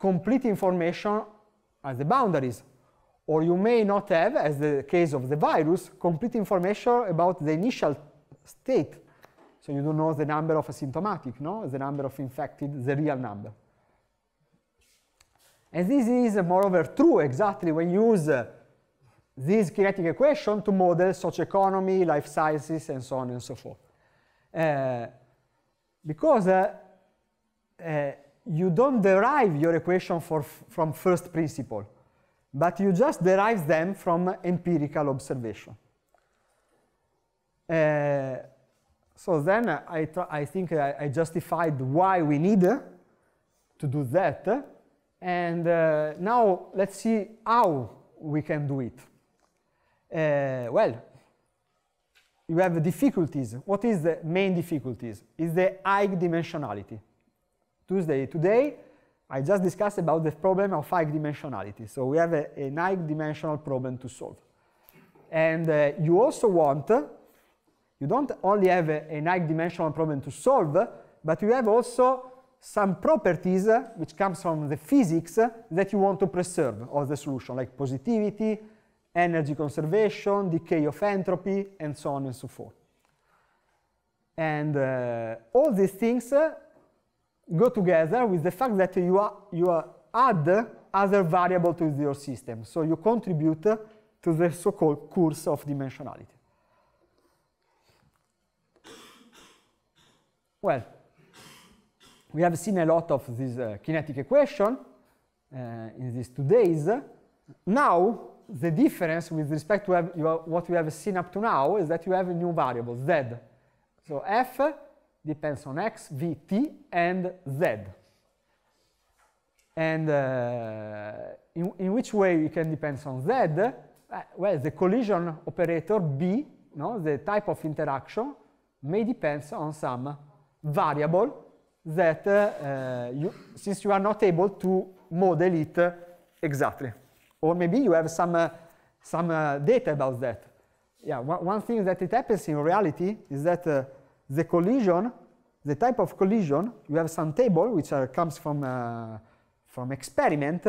complete information at the boundaries, or you may not have, as the case of the virus, complete information about the initial state. So you don't know the number of asymptomatic, no? the number of infected, the real number. And this is, moreover, true exactly when you use uh, these kinetic equation to model economy, life sciences, and so on and so forth. Uh, because uh, uh you don't derive your equation from first principle, but you just derive them from empirical observation. Uh, so then I, I think I, I, justified why we need to do that and uh, now let's see how we can do it. Uh, well, you have difficulties. What is the main difficulties? Is the dimensionality. Tuesday, today, I just discussed about the problem of dimensionality. So we have a, high dimensional problem to solve. And uh, you also want, you don't only have a, high dimensional problem to solve, but you have also some properties uh, which comes from the physics uh, that you want to preserve of the solution, like positivity, energy conservation, decay of entropy, and so on and so forth. And uh, all these things uh, go together with the fact that you, are, you are add other variable to your system. So you contribute uh, to the so-called course of dimensionality. Well, we have seen a lot of this uh, kinetic equation uh, in these two days. Now, the difference with respect to have, what we have seen up to now is that you have a new variable, z. So f depends on x, v, t, and z. And uh, in, in, which way it can depend on z? Uh, well, the collision operator b, no, the type of interaction, may depend on some variable that uh, you, since you are not able to model it exactly. Or maybe you have some, uh, some uh, data about that. Yeah, one, one, thing that it happens in reality is that uh, the collision, the type of collision, you have some table which are, comes from, uh, from experiment,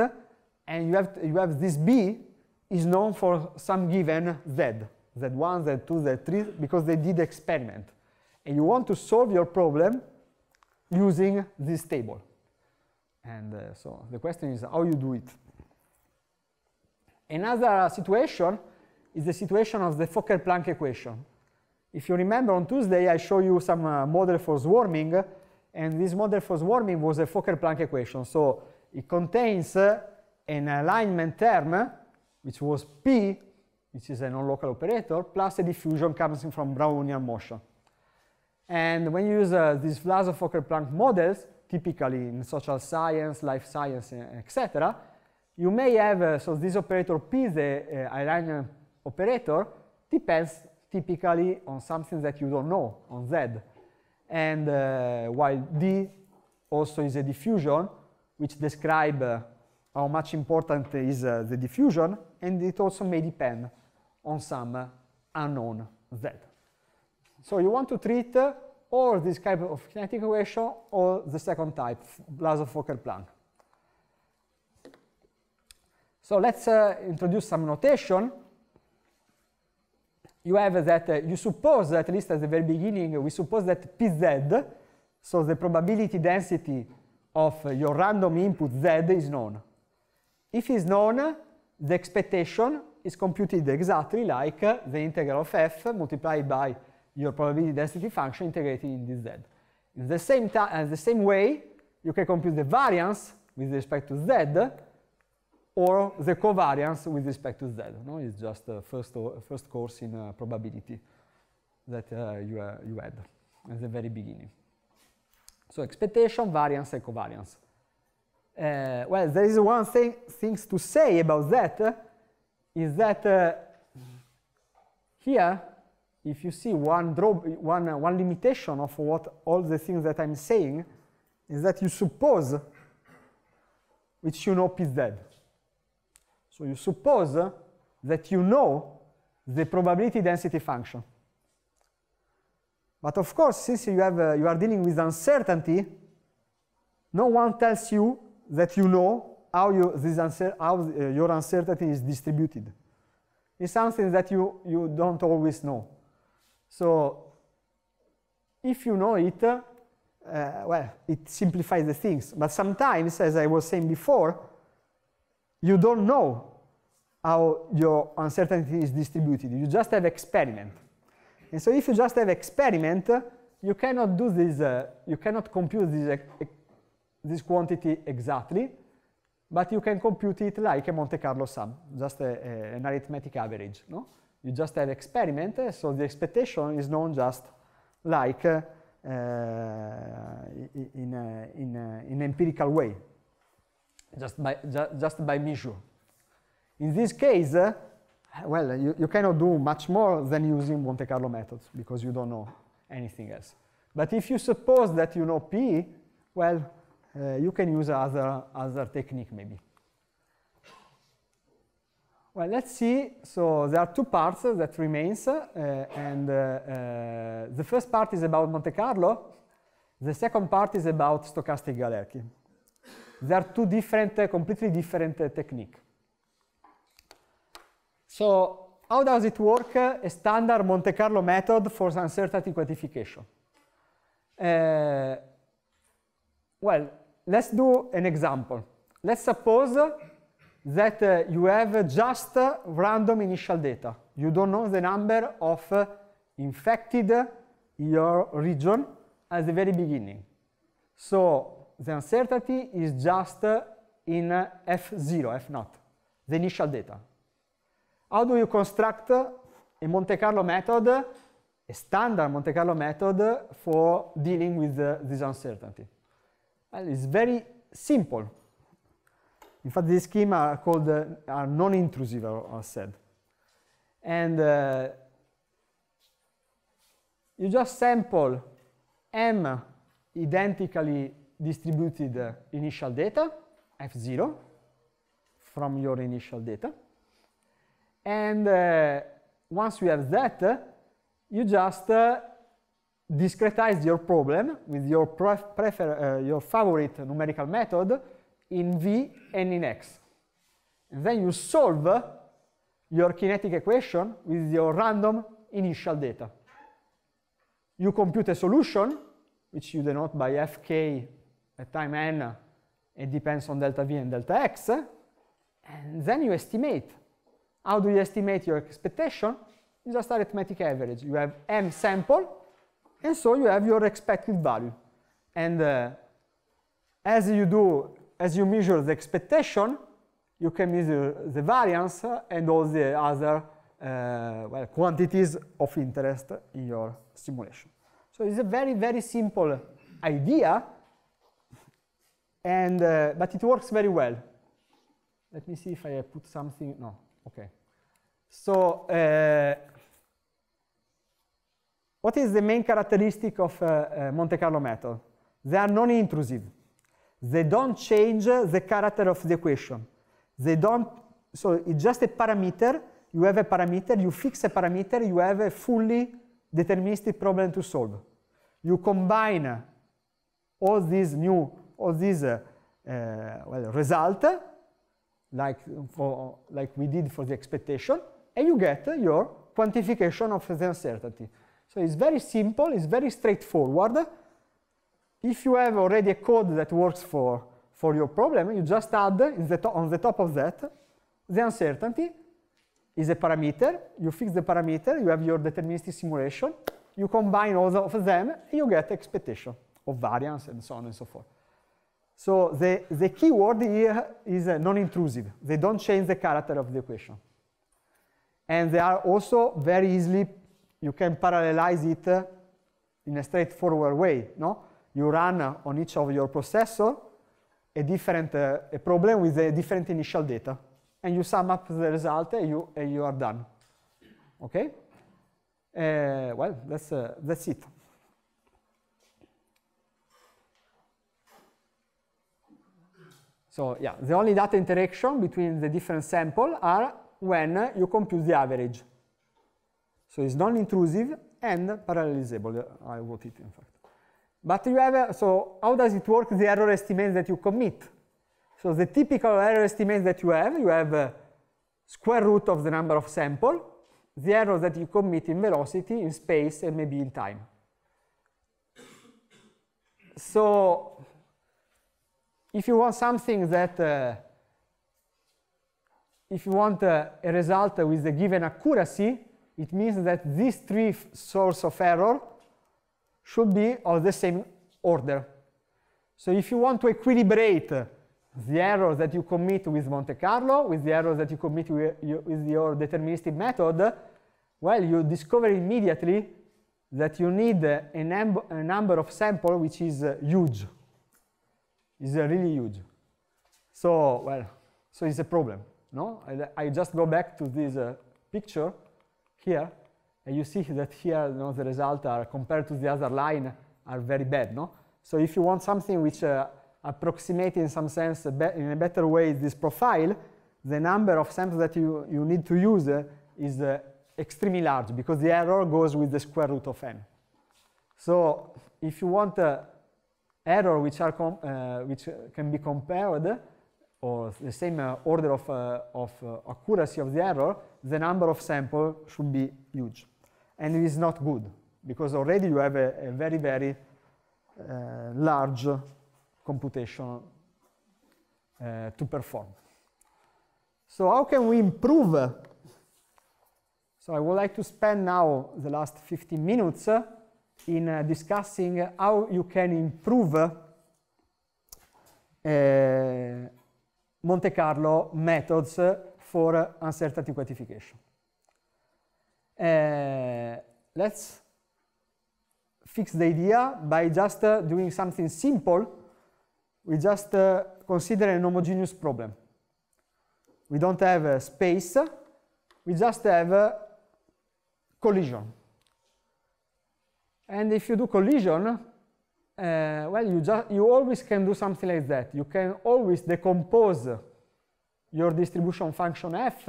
and you have, you have this B is known for some given Z, Z1, Z2, Z3, because they did experiment. And you want to solve your problem using this table. And uh, so the question is how you do it. Another situation is the situation of the Fokker-Planck equation. If you remember on Tuesday, I showed you some uh, model for swarming, and this model for swarming was a Fokker-Planck equation. So it contains uh, an alignment term, which was P, which is a non-local operator, plus a diffusion coming from Brownian motion. And when you use uh, these Vlasov-Fokker-Planck models, typically in social science, life science, etc., you may have, uh, so this operator P, the uh, Iranian operator, depends typically on something that you don't know, on Z. And uh, while D also is a diffusion, which describe uh, how much important is uh, the diffusion, and it also may depend on some uh, unknown Z. So you want to treat uh, this type of kinetic equation or the second type, Blasov fokker planck So let's uh, introduce some notation. You have that uh, you suppose, at least at the very beginning, we suppose that Pz, so the probability density of uh, your random input Z is known. If is known, the expectation is computed exactly like uh, the integral of f multiplied by your probability density function integrated in this z. In the same, as uh, the same way, you can compute the variance with respect to z or the covariance with respect to z. No? It's just the uh, first, first course in uh, probability that uh, you, uh, you had at the very beginning. So expectation, variance, and covariance. Uh, well, there is one thing things to say about that, is that here if you see one, draw, one, uh, one limitation of what all the things that I'm saying is that you suppose which you know is dead. So you suppose that you know the probability density function. But of course, since you, have, uh, you are dealing with uncertainty, no one tells you that you know how, you, this uncer how uh, your uncertainty is distributed. It's something that you, you don't always know. So if you know it, uh, well, it simplifies the things. But sometimes, as I was saying before, you don't know how your uncertainty is distributed. You just have experiment. And so if you just have experiment, you cannot do this, uh, you cannot compute this, uh, this quantity exactly, but you can compute it like a Monte Carlo sum, just a, a, an arithmetic average. No? You just have experiment, so the expectation is known just like uh, in, a, in, in empirical way, just by, ju just by measure. In this case, uh, well, you, you cannot do much more than using Monte Carlo methods because you don't know anything else. But if you suppose that you know P, well, uh, you can use other, other technique maybe. Well, let's see. So there are two parts that remains, uh, and uh, uh, the first part is about Monte Carlo. The second part is about stochastic Galerki. There are two different, uh, completely different uh, technique. So how does it work? a standard Monte Carlo method for uncertainty quantification. Uh, well, let's do an example. Let's suppose that uh, you have just uh, random initial data. You don't know the number of uh, infected in your region at the very beginning. So the uncertainty is just uh, in F0, uh, F0, the initial data. How do you construct a Monte Carlo method, a standard Monte Carlo method for dealing with uh, this uncertainty? Well, it's very simple in fact, these schemes are called uh, are non-intrusive, I said. And uh, you just sample m identically distributed uh, initial data, f0, from your initial data. And uh, once you have that, uh, you just uh, discretize your problem with your, prefer, your favorite numerical method in V and in X. then you solve your kinetic equation with your random initial data. You compute a solution, which you denote by fk at time n, it depends on delta V and delta X, and then you estimate. How do you estimate your expectation? It's just arithmetic average. You have m sample, and so you have your expected value. And uh, as you do as you measure the expectation, you can measure the variance and all the other uh, well, quantities of interest in your simulation. So it's a very, very simple idea, and, uh, but it works very well. Let me see if I put something, no, okay. So uh, what is the main characteristic of uh, uh, Monte Carlo method? They are non-intrusive. They don't change the character of the equation. They don't, so it's just a parameter. You have a parameter, you fix a parameter, you have a fully deterministic problem to solve. You combine all these new, all these uh, uh, well, like, like we did for the expectation, and you get your quantification of the uncertainty. So it's very simple, it's very straightforward, if you have already a code that works for, for your problem, you just add the on the top of that the uncertainty is a parameter. You fix the parameter, you have your deterministic simulation, you combine all of them, and you get expectation of variance and so on and so forth. So the, the key word here is uh, non-intrusive. They don't change the character of the equation. And they are also very easily, you can parallelize it uh, in a straightforward way, no? you run on each of your processor a different uh, a problem with a different initial data. And you sum up the result and you, and you are done. Okay? Uh, well, that's, uh, that's it. So yeah, the only data interaction between the different sample are when you compute the average. So it's non-intrusive and parallelizable. I wrote it in fact. But you have, a, so how does it work, the error estimates that you commit? So the typical error estimates that you have, you have square root of the number of sample, the error that you commit in velocity, in space, and maybe in time. So if you want something that, uh, if you want uh, a result with a given accuracy, it means that these three sources of error should be of the same order. So if you want to equilibrate the error that you commit with Monte Carlo, with the error that you commit with, your deterministic method, well, you discover immediately that you need a, num a number of sample which is uh, huge, is uh, really huge. So, well, so it's a problem, no? I, I just go back to this uh, picture here. And you see that here you know, the results are, compared to the other line, are very bad. No? So if you want something which uh, approximates in some sense, in a better way, this profile, the number of samples that you, you need to use uh, is uh, extremely large because the error goes with the square root of n. So if you want uh, error which, are uh, which can be compared or the same uh, order of, uh, of accuracy of the error, the number of samples should be huge and it is not good because already you have a, a very, very uh, large computation uh, to perform. So how can we improve? So I would like to spend now the last 15 minutes uh, in uh, discussing how you can improve uh, Monte Carlo methods uh, for uncertainty quantification. Uh, let's fix the idea by just uh, doing something simple. We just uh, consider an homogeneous problem. We don't have a uh, space, we just have a uh, collision. And if you do collision, uh, well, you, just, you always can do something like that. You can always decompose your distribution function f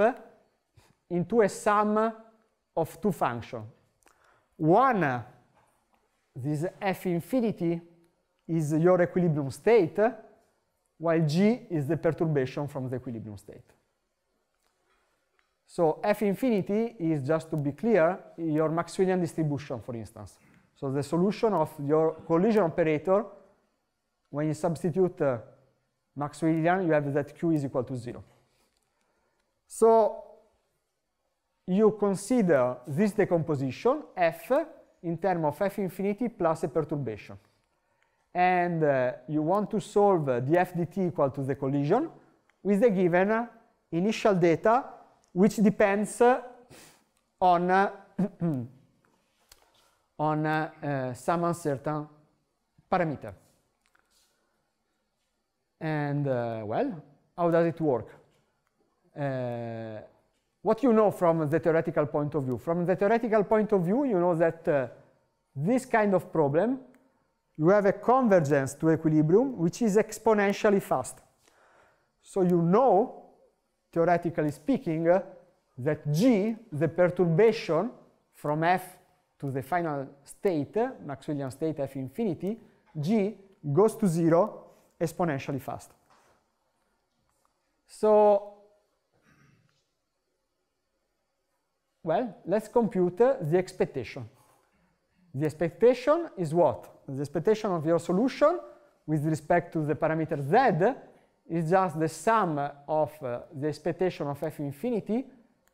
into a sum of two functions. One, this f infinity is your equilibrium state, while g is the perturbation from the equilibrium state. So f infinity is, just to be clear, your Maxwellian distribution, for instance. So the solution of your collision operator, when you substitute uh, Maxwellian, you have that q is equal to 0. So you consider this decomposition, f, in terms of f infinity plus a perturbation. And uh, you want to solve uh, the f dt equal to the collision with the given initial data, which depends uh, on, uh, on uh, uh, some uncertain parameter. And well, how does it work? what you know from the theoretical point of view? From the theoretical point of view, you know that uh, this kind of problem, you have a convergence to equilibrium, which is exponentially fast. So you know, theoretically speaking, uh, that G, the perturbation from F to the final state, uh, Maxwellian state F infinity, G goes to zero exponentially fast. So Well, let's compute uh, the expectation. The expectation is what? The expectation of your solution with respect to the parameter z is just the sum of uh, the expectation of f infinity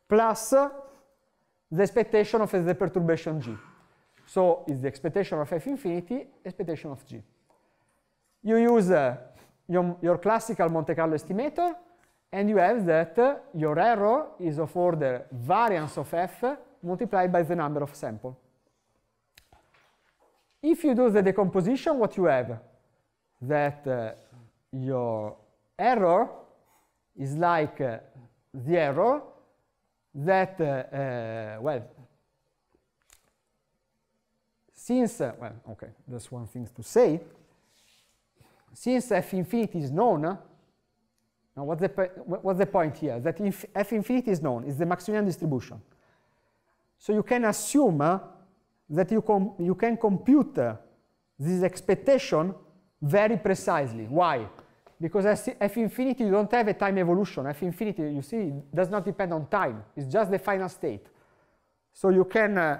plus uh, the expectation of the perturbation g. So it's the expectation of f infinity, expectation of g. You use uh, your, your classical Monte Carlo estimator, and you have that your error is of order variance of f multiplied by the number of sample. If you do the decomposition, what you have? That uh, your error is like uh, the error that, uh, uh, well, since, uh, well, okay, there's one thing to say. Since f infinity is known, now, what's the, what's the point here? That if f infinity is known, it's the Maxwellian distribution. So you can assume uh, that you, you can compute uh, this expectation very precisely. Why? Because f infinity, you don't have a time evolution. f infinity, you see, does not depend on time. It's just the final state. So you can uh,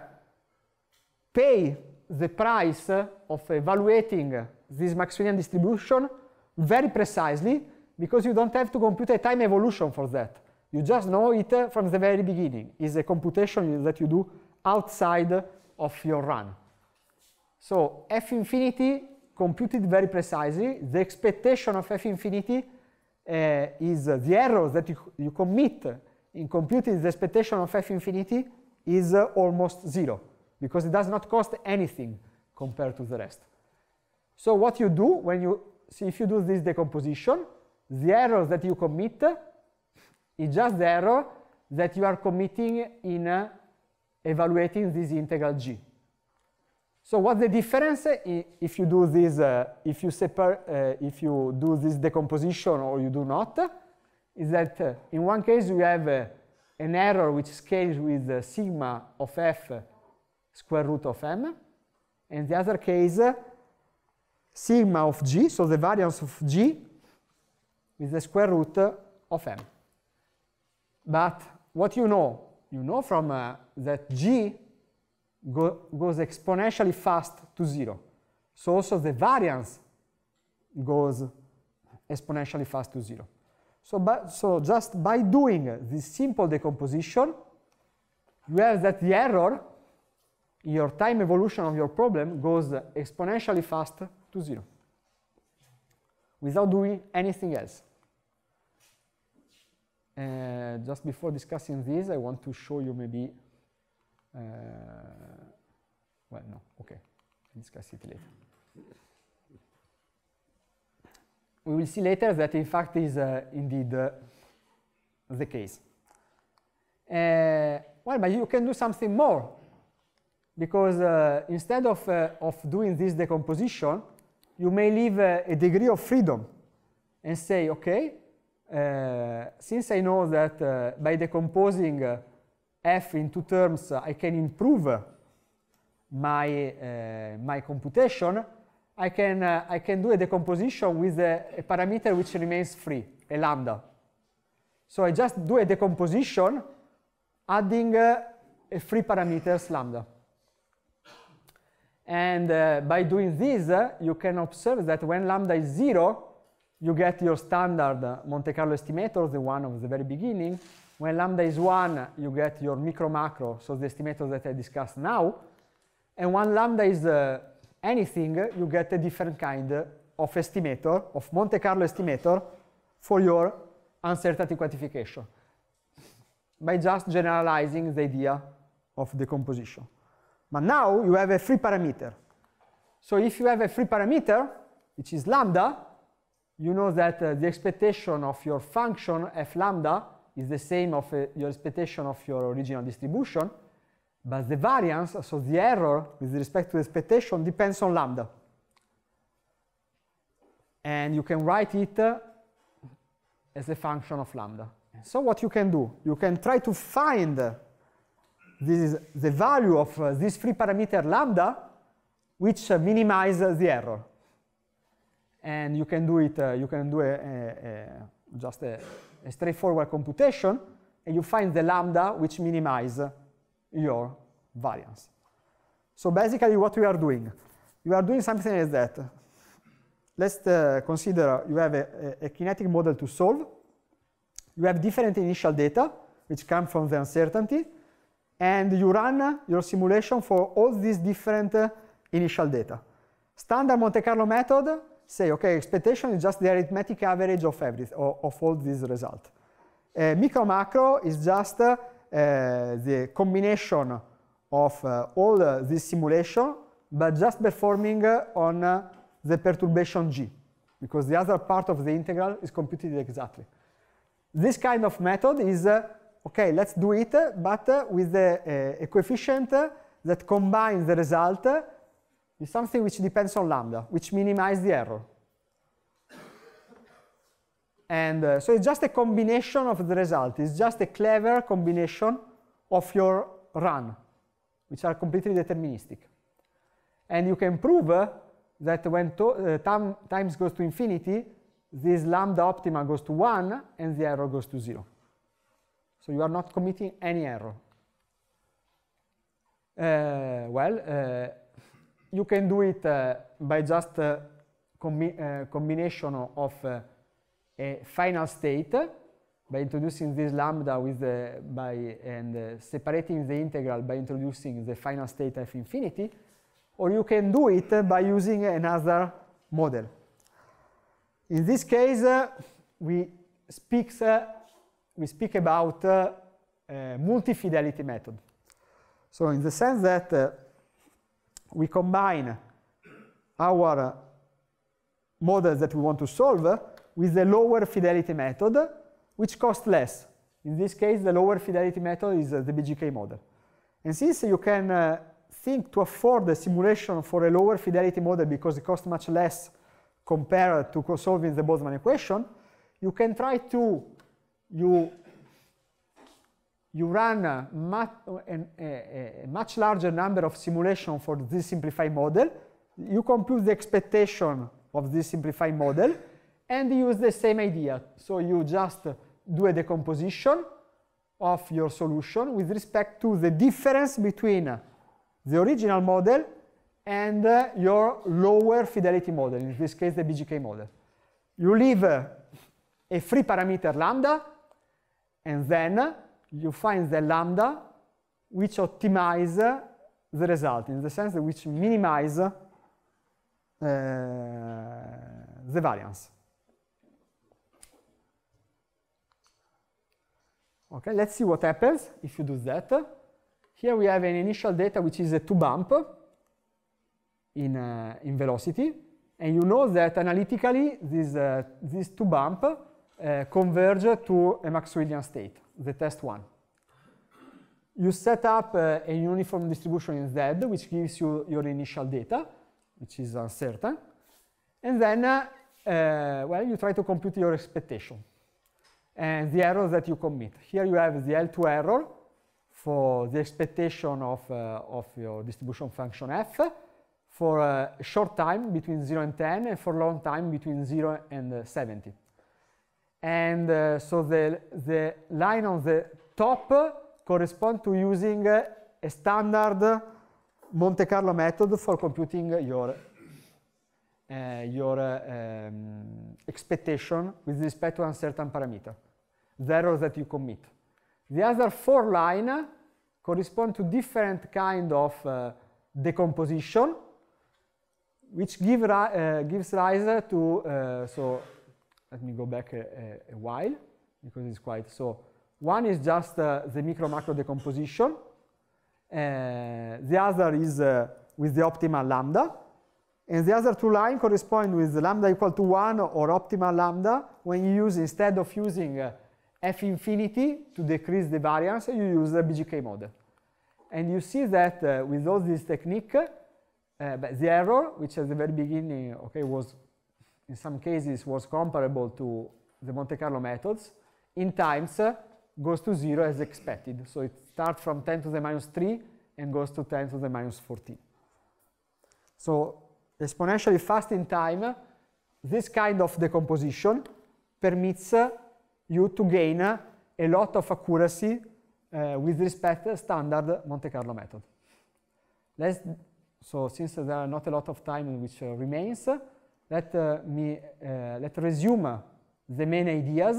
pay the price of evaluating this Maxwellian distribution very precisely because you don't have to compute a time evolution for that. You just know it from the very beginning. It's a computation that you do outside of your run. So f infinity computed very precisely, the expectation of f infinity uh, is the error that you, you commit in computing the expectation of f infinity is almost zero because it does not cost anything compared to the rest. So what you do when you, see if you do this decomposition, the error that you commit is just the error that you are committing in uh, evaluating this integral g. So what's the difference if you do this, uh, if, you uh, if you do this decomposition or you do not? Is that uh, in one case you have uh, an error which scales with sigma of f square root of m, and the other case uh, sigma of g, so the variance of g with the square root of m. But what you know? You know from uh, that g go, goes exponentially fast to zero. So also the variance goes exponentially fast to zero. So, but, so just by doing this simple decomposition, you have that the error in your time evolution of your problem goes exponentially fast to zero without doing anything else. Uh, just before discussing this, I want to show you maybe, uh, well, no, okay, I'll discuss it later. We will see later that in fact is uh, indeed the case. Uh, well, but you can do something more because uh, instead of, uh, of doing this decomposition, you may leave a degree of freedom and say, okay, uh, since I know that uh, by decomposing uh, f into terms, I can improve my, my computation, I can, I can do a decomposition with a, a parameter which remains free, a lambda. So I just do a decomposition adding uh, a free parameters lambda. And uh, by doing this, uh, you can observe that when lambda is zero, you get your standard Monte Carlo estimator, the one of the very beginning. When lambda is 1, you get your micro macro, so the estimator that I discussed now. And when lambda is uh, anything, you get a different kind of estimator, of Monte Carlo estimator, for your uncertainty quantification by just generalizing the idea of decomposition. But now you have a free parameter. So if you have a free parameter, which is lambda, you know that uh, the expectation of your function f lambda is the same of uh, your expectation of your original distribution, but the variance, so the error with respect to the expectation depends on lambda. And you can write it uh, as a function of lambda. So what you can do, you can try to find uh, this the value of uh, this free parameter lambda, which uh, minimizes the error and you can do it, uh, you can do a, a, a just a, a, straightforward computation, and you find the lambda which minimize your variance. So basically what we are doing, you are doing something like that. Let's uh, consider you have a, kinetic model to solve, you have different initial data, which come from the uncertainty, and you run your simulation for all these different uh, initial data. Standard Monte Carlo method say, okay, expectation is just the arithmetic average of, of all these results. Uh, micro macro is just uh, the combination of uh, all uh, this simulation, but just performing uh, on uh, the perturbation G, because the other part of the integral is computed exactly. This kind of method is, uh, okay, let's do it, but with a, a coefficient that combines the result is something which depends on lambda, which minimizes the error. And uh, so it's just a combination of the result. It's just a clever combination of your run, which are completely deterministic. And you can prove uh, that when uh, time, times goes to infinity, this lambda optima goes to 1 and the error goes to 0. So you are not committing any error. Uh, well, uh, you can do it uh, by just a uh, combi uh, combination of uh, a final state by introducing this lambda with the by and uh, separating the integral by introducing the final state of infinity or you can do it by using another model in this case we speak we speak about multi-fidelity method so in the sense that we combine our models that we want to solve with the lower fidelity method, which costs less. In this case, the lower fidelity method is uh, the BGK model. And since you can uh, think to afford the simulation for a lower fidelity model because it costs much less compared to solving the Boltzmann equation, you can try to you you run a much, a, eh, a eh, eh, much larger number of simulation for this simplified model. You compute the expectation of this simplified model and use the same idea. So you just do a decomposition of your solution with respect to the difference between the original model and uh, your lower fidelity model, in this case the BGK model. You leave uh, a free parameter lambda and then you find the lambda which optimize the result, in the sense that which minimize uh, the variance. Okay, let's see what happens if you do that. Here we have an initial data which is a two bump in, uh, in velocity. And you know that analytically, these, uh, these two bump uh, converge to a Maxwellian state the test one. You set up uh, a uniform distribution in Z, which gives you your initial data, which is uncertain. And then, uh, uh, well, you try to compute your expectation and the error that you commit. Here you have the L2 error for the expectation of, uh, of your distribution function f for uh, a short time between 0 and 10 and for long time between 0 and uh, 70. And uh, so the, the line on the top corresponds to using uh, a standard Monte Carlo method for computing your, uh, your uh, um, expectation with respect to a certain parameter, the error that you commit. The other four lines correspond to different kind of uh, decomposition, which give, uh, gives rise to uh, so let me go back a, a, a while because it's quite so. One is just uh, the micro macro decomposition. Uh, the other is uh, with the optimal lambda. And the other two lines correspond with lambda equal to 1 or optimal lambda when you use, instead of using uh, f infinity to decrease the variance, you use the BGK model. And you see that uh, with all this technique, uh, the error, which at the very beginning okay, was in some cases was comparable to the Monte Carlo methods, in times uh, goes to zero as expected. So it starts from 10 to the minus 3 and goes to 10 to the minus 14. So exponentially fast in time, this kind of decomposition permits uh, you to gain uh, a lot of accuracy uh, with respect to standard Monte Carlo method. Let's, so since there are not a lot of time which uh, remains, let uh, me uh, let resume the main ideas,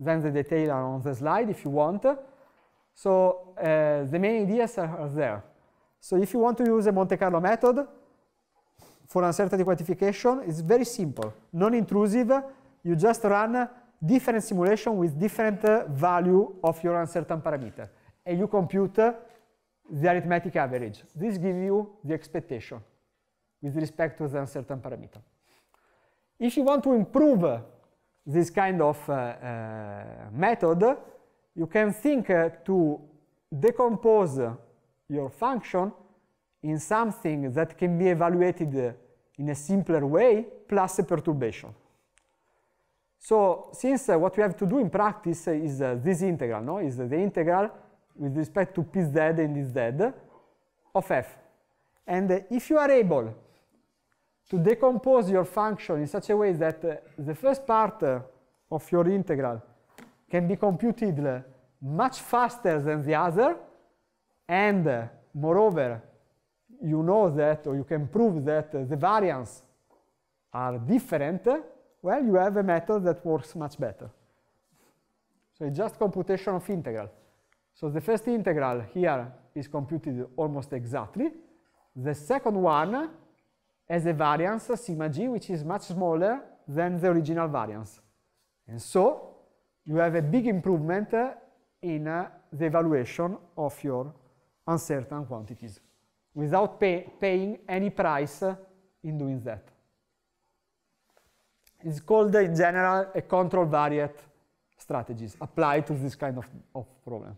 then the detail are on the slide if you want. So uh, the main ideas are, there. So if you want to use a Monte Carlo method, for uncertainty quantification it's very simple, non-intrusive. You just run different simulation with different uh, value of your uncertain parameter, and you compute uh, the arithmetic average. This gives you the expectation with respect to the uncertain parameter. If you want to improve this kind of uh, uh, method, you can think uh, to decompose your function in something that can be evaluated in a simpler way plus a perturbation. So since uh, what we have to do in practice uh, is uh, this integral, no? is the integral with respect to pz and dz of f. And if you are able to decompose your function in such a way that uh, the first part uh, of your integral can be computed uh, much faster than the other, and uh, moreover, you know that, or you can prove that uh, the variance are different, uh, well, you have a method that works much better. So it's just computation of integral. So the first integral here is computed almost exactly. The second one as a variance, sigma g, which is much smaller than the original variance. And so you have a big improvement in uh, the evaluation of your uncertain quantities without pay paying any price in doing that. It's called in general a control variate strategies applied to this kind of, of problem.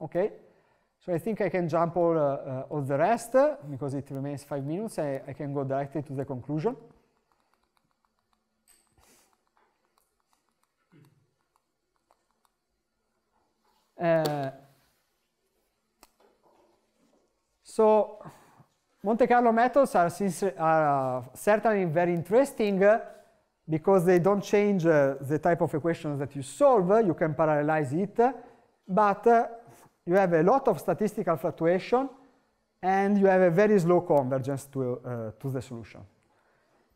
Okay? So I think I can jump all, uh, uh, all the rest because it remains five minutes. I, I can go directly to the conclusion. Uh, so Monte Carlo methods are, are uh, certainly very interesting uh, because they don't change uh, the type of equations that you solve. You can parallelize it, but uh, you have a lot of statistical fluctuation and you have a very slow convergence to, uh, to the solution.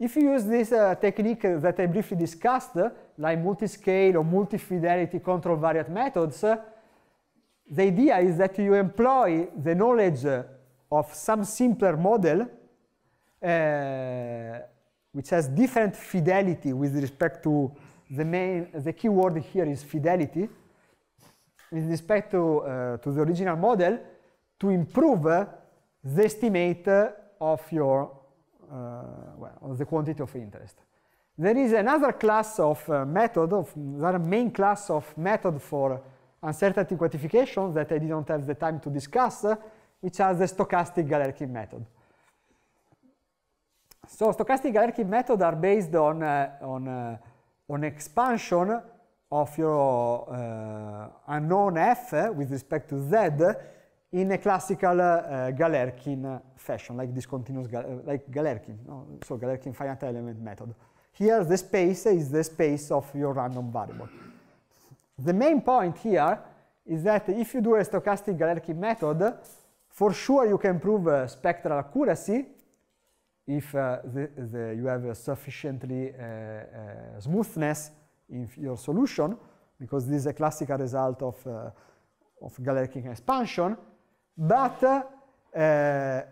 If you use this uh, technique that I briefly discussed, uh, like multi-scale or multi-fidelity control variant methods, uh, the idea is that you employ the knowledge uh, of some simpler model uh, which has different fidelity with respect to the main, the key word here is fidelity, with respect to, uh, to the original model to improve the estimate of your, uh, well, of the quantity of interest. There is another class of uh, method, of, main class of method for uncertainty quantification that I didn't have the time to discuss, which are the stochastic Galerkin method. So stochastic Galerkin method are based on, uh, on, uh, on expansion of your uh, unknown f uh, with respect to z in a classical uh, Galerkin fashion, like discontinuous, continuous, uh, like Galerkin, no? so Galerkin finite element method. Here the space is the space of your random variable. The main point here is that if you do a stochastic Galerkin method, for sure you can prove uh, spectral accuracy if uh, the, the, you have a sufficiently uh, smoothness in your solution, because this is a classical result of, uh, of Galerkin expansion. But uh, uh,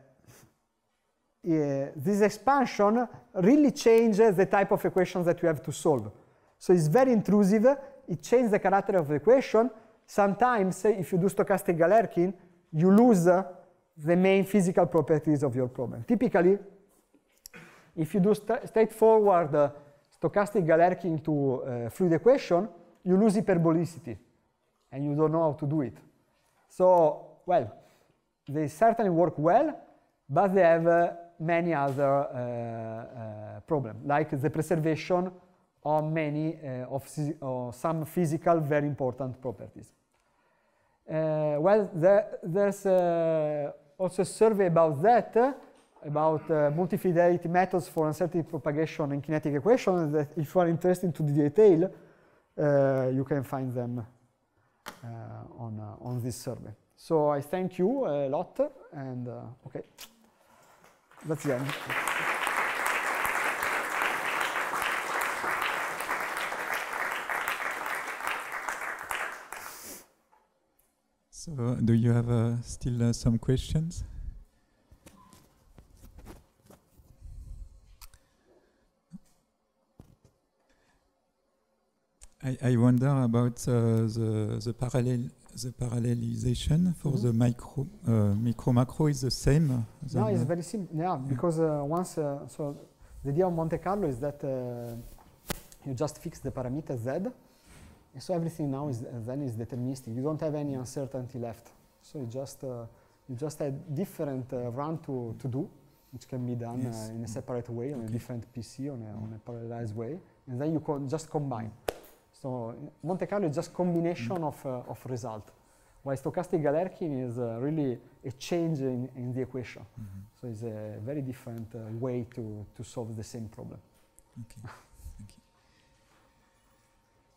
this expansion really changes the type of equations that you have to solve. So it's very intrusive. It changes the character of the equation. Sometimes, if you do stochastic Galerkin, you lose the main physical properties of your problem. Typically, if you do st straightforward uh, stochastic galerking to uh, eh, fluid equation, you lose hyperbolicity and you don't know how to do it. So, well, they certainly work well, but they have uh, many other uh, eh, problems, like the preservation of many of, some physical very important properties. well, there, there's also a survey about that about uh, multifidelity methods for uncertainty propagation in kinetic equations that if you are interested to the detail, uh, you can find them uh, on, uh, on this survey. So I thank you a lot and uh, okay, that's the end. So uh, do you have uh, still uh, some questions? I, I wonder about uh, the, the parallel the parallelization for mm -hmm. the micro uh, micro macro is the same. No, it's very simple. Yeah, yeah, because uh, once uh, so the idea of Monte Carlo is that uh, you just fix the parameter z, and so everything now is uh, then is deterministic. You don't have any uncertainty left. So you just uh, you just had different run to to do, which can be done yes. in a separate way on a different PC on a, on a parallelized way, and then you co just combine. So Monte Carlo is just combination of, uh, of result, while stochastic Galerkin is uh, really a change in, in the equation. Mm -hmm. So it's a very different uh, way to, to solve the same problem. Okay, thank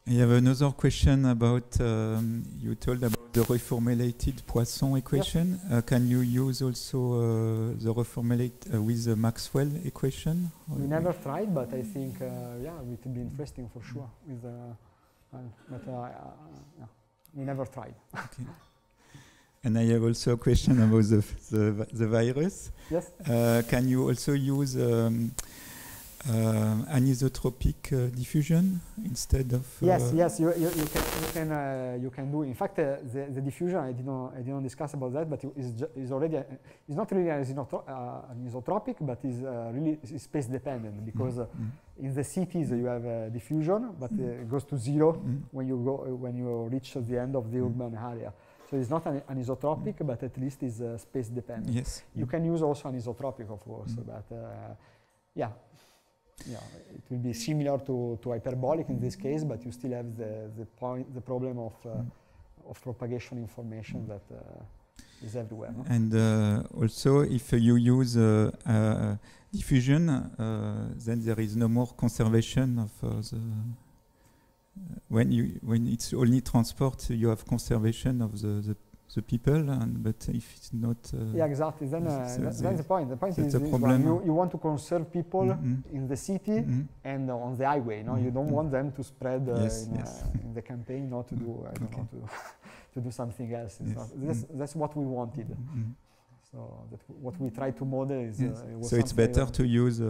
you. I have another question about, um, you told about the reformulated Poisson equation. Yep. Uh, can you use also uh, the reformulate uh, with the Maxwell equation? We never tried, but I think, yeah, it would be interesting for mm-hmm. sure. With, well, but uh, we never tried. Okay. And I have also a question about the, the, the virus. Yes. Uh, can you also use um, uh, anisotropic uh, diffusion instead of uh, yes yes you, you, you can you can, you can do in fact the, the diffusion I didn't I didn't discuss about that but it's, already a, it's not really anisotropic but is really space dependent mm, because mm -hmm. in the cities you have diffusion but mm -hmm. it goes to zero mm -hmm. when you go when you reach the end of the mm. urban area so it's not an anisotropic, mm. but at least it's uh, space dependent. Yes. You mm. can use also anisotropic, of course, mm. but uh, yeah, yeah, it will be similar to, to hyperbolic in this case, but you still have the, the point, the problem of, uh, mm. of propagation information that uh, is everywhere. No? And uh, also, if you use uh, uh, diffusion, uh, then there is no more conservation of the. When you when it's only transport, you have conservation of the, the the people, and, but if it's not. Uh, yeah, exactly. Then uh, so uh, that's the point. The point is, is you, you, want to conserve people mm -hmm. in the city mm -hmm. and on the highway. No, mm -hmm. you don't mm-hmm. want them to spread uh, yes, in, yes. Uh, in, the campaign, not to do, mm-hmm. I don't okay. know, to, to do something else. Yes. That's, mm-hmm. that's, what we wanted. So what we try to model is. Uh, it so it's better to use.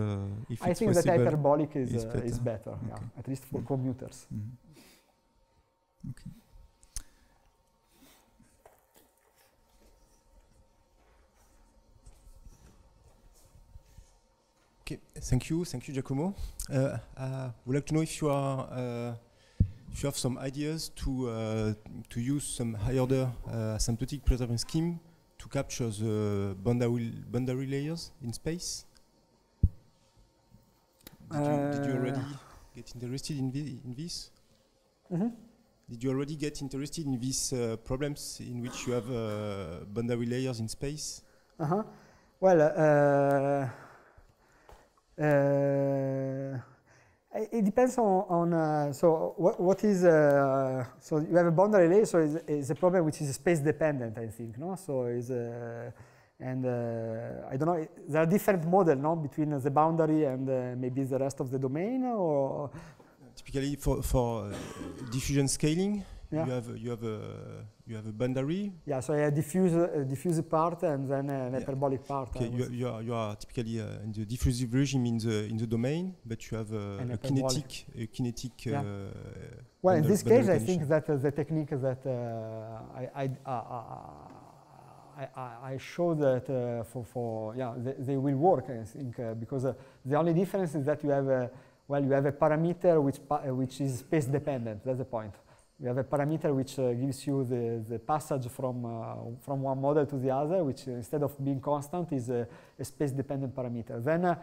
if I it's think that hyperbolic is, is better, is better okay. yeah, at least for commuters. Okay. Okay, thank you, thank you, Giacomo. Uh, uh, would like to know if you are uh, if you have some ideas to uh, to use some high order uh, asymptotic preserving scheme to capture the boundary boundary layers in space. Did you, did you already uh. get interested in, in this? Mm -hmm. Did you already get interested in these problems in which you have boundary layers in space? Uh-huh. Uh huh. Well. Eh, it depends on, on uh, so what, what is, uh, so you have a boundary layer, so it's, it's, a problem which is space dependent, I think, no? So it's, uh, and uh, I don't know, there are different models no, between uh, the boundary and uh, maybe the rest of the domain or? Typically for, for diffusion scaling, yeah. You have a, you have a you have a boundary. Yeah, so a diffuse a diffuse part and then an yeah. hyperbolic part. Okay, you, you, are you are typically uh, in the diffusive regime in the in the domain, but you have uh, a, a kinetic a kinetic. Yeah. Uh, well, in this case, condition. I think that uh, the technique that uh, I. I I, I, show that uh, for, for, yeah they, they, will work I think uh, because uh, the only difference is that you have a well you have a parameter which pa which is space dependent that's the point we have a parameter which uh, gives you the, the passage from, uh, from one model to the other, which uh, instead of being constant is a, a space-dependent parameter. Then uh,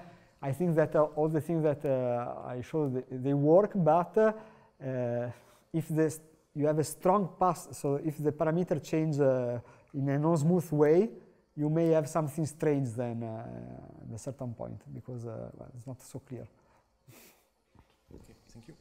I think that uh, all the things that uh, I showed, they work, but if this, you have a strong pass, so if the parameter changes in a non-smooth way, you may have something strange then at a certain point, because well, it's not so clear. Okay, thank you.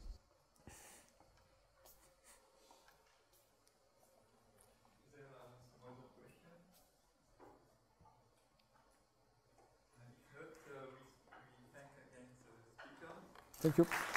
Thank you.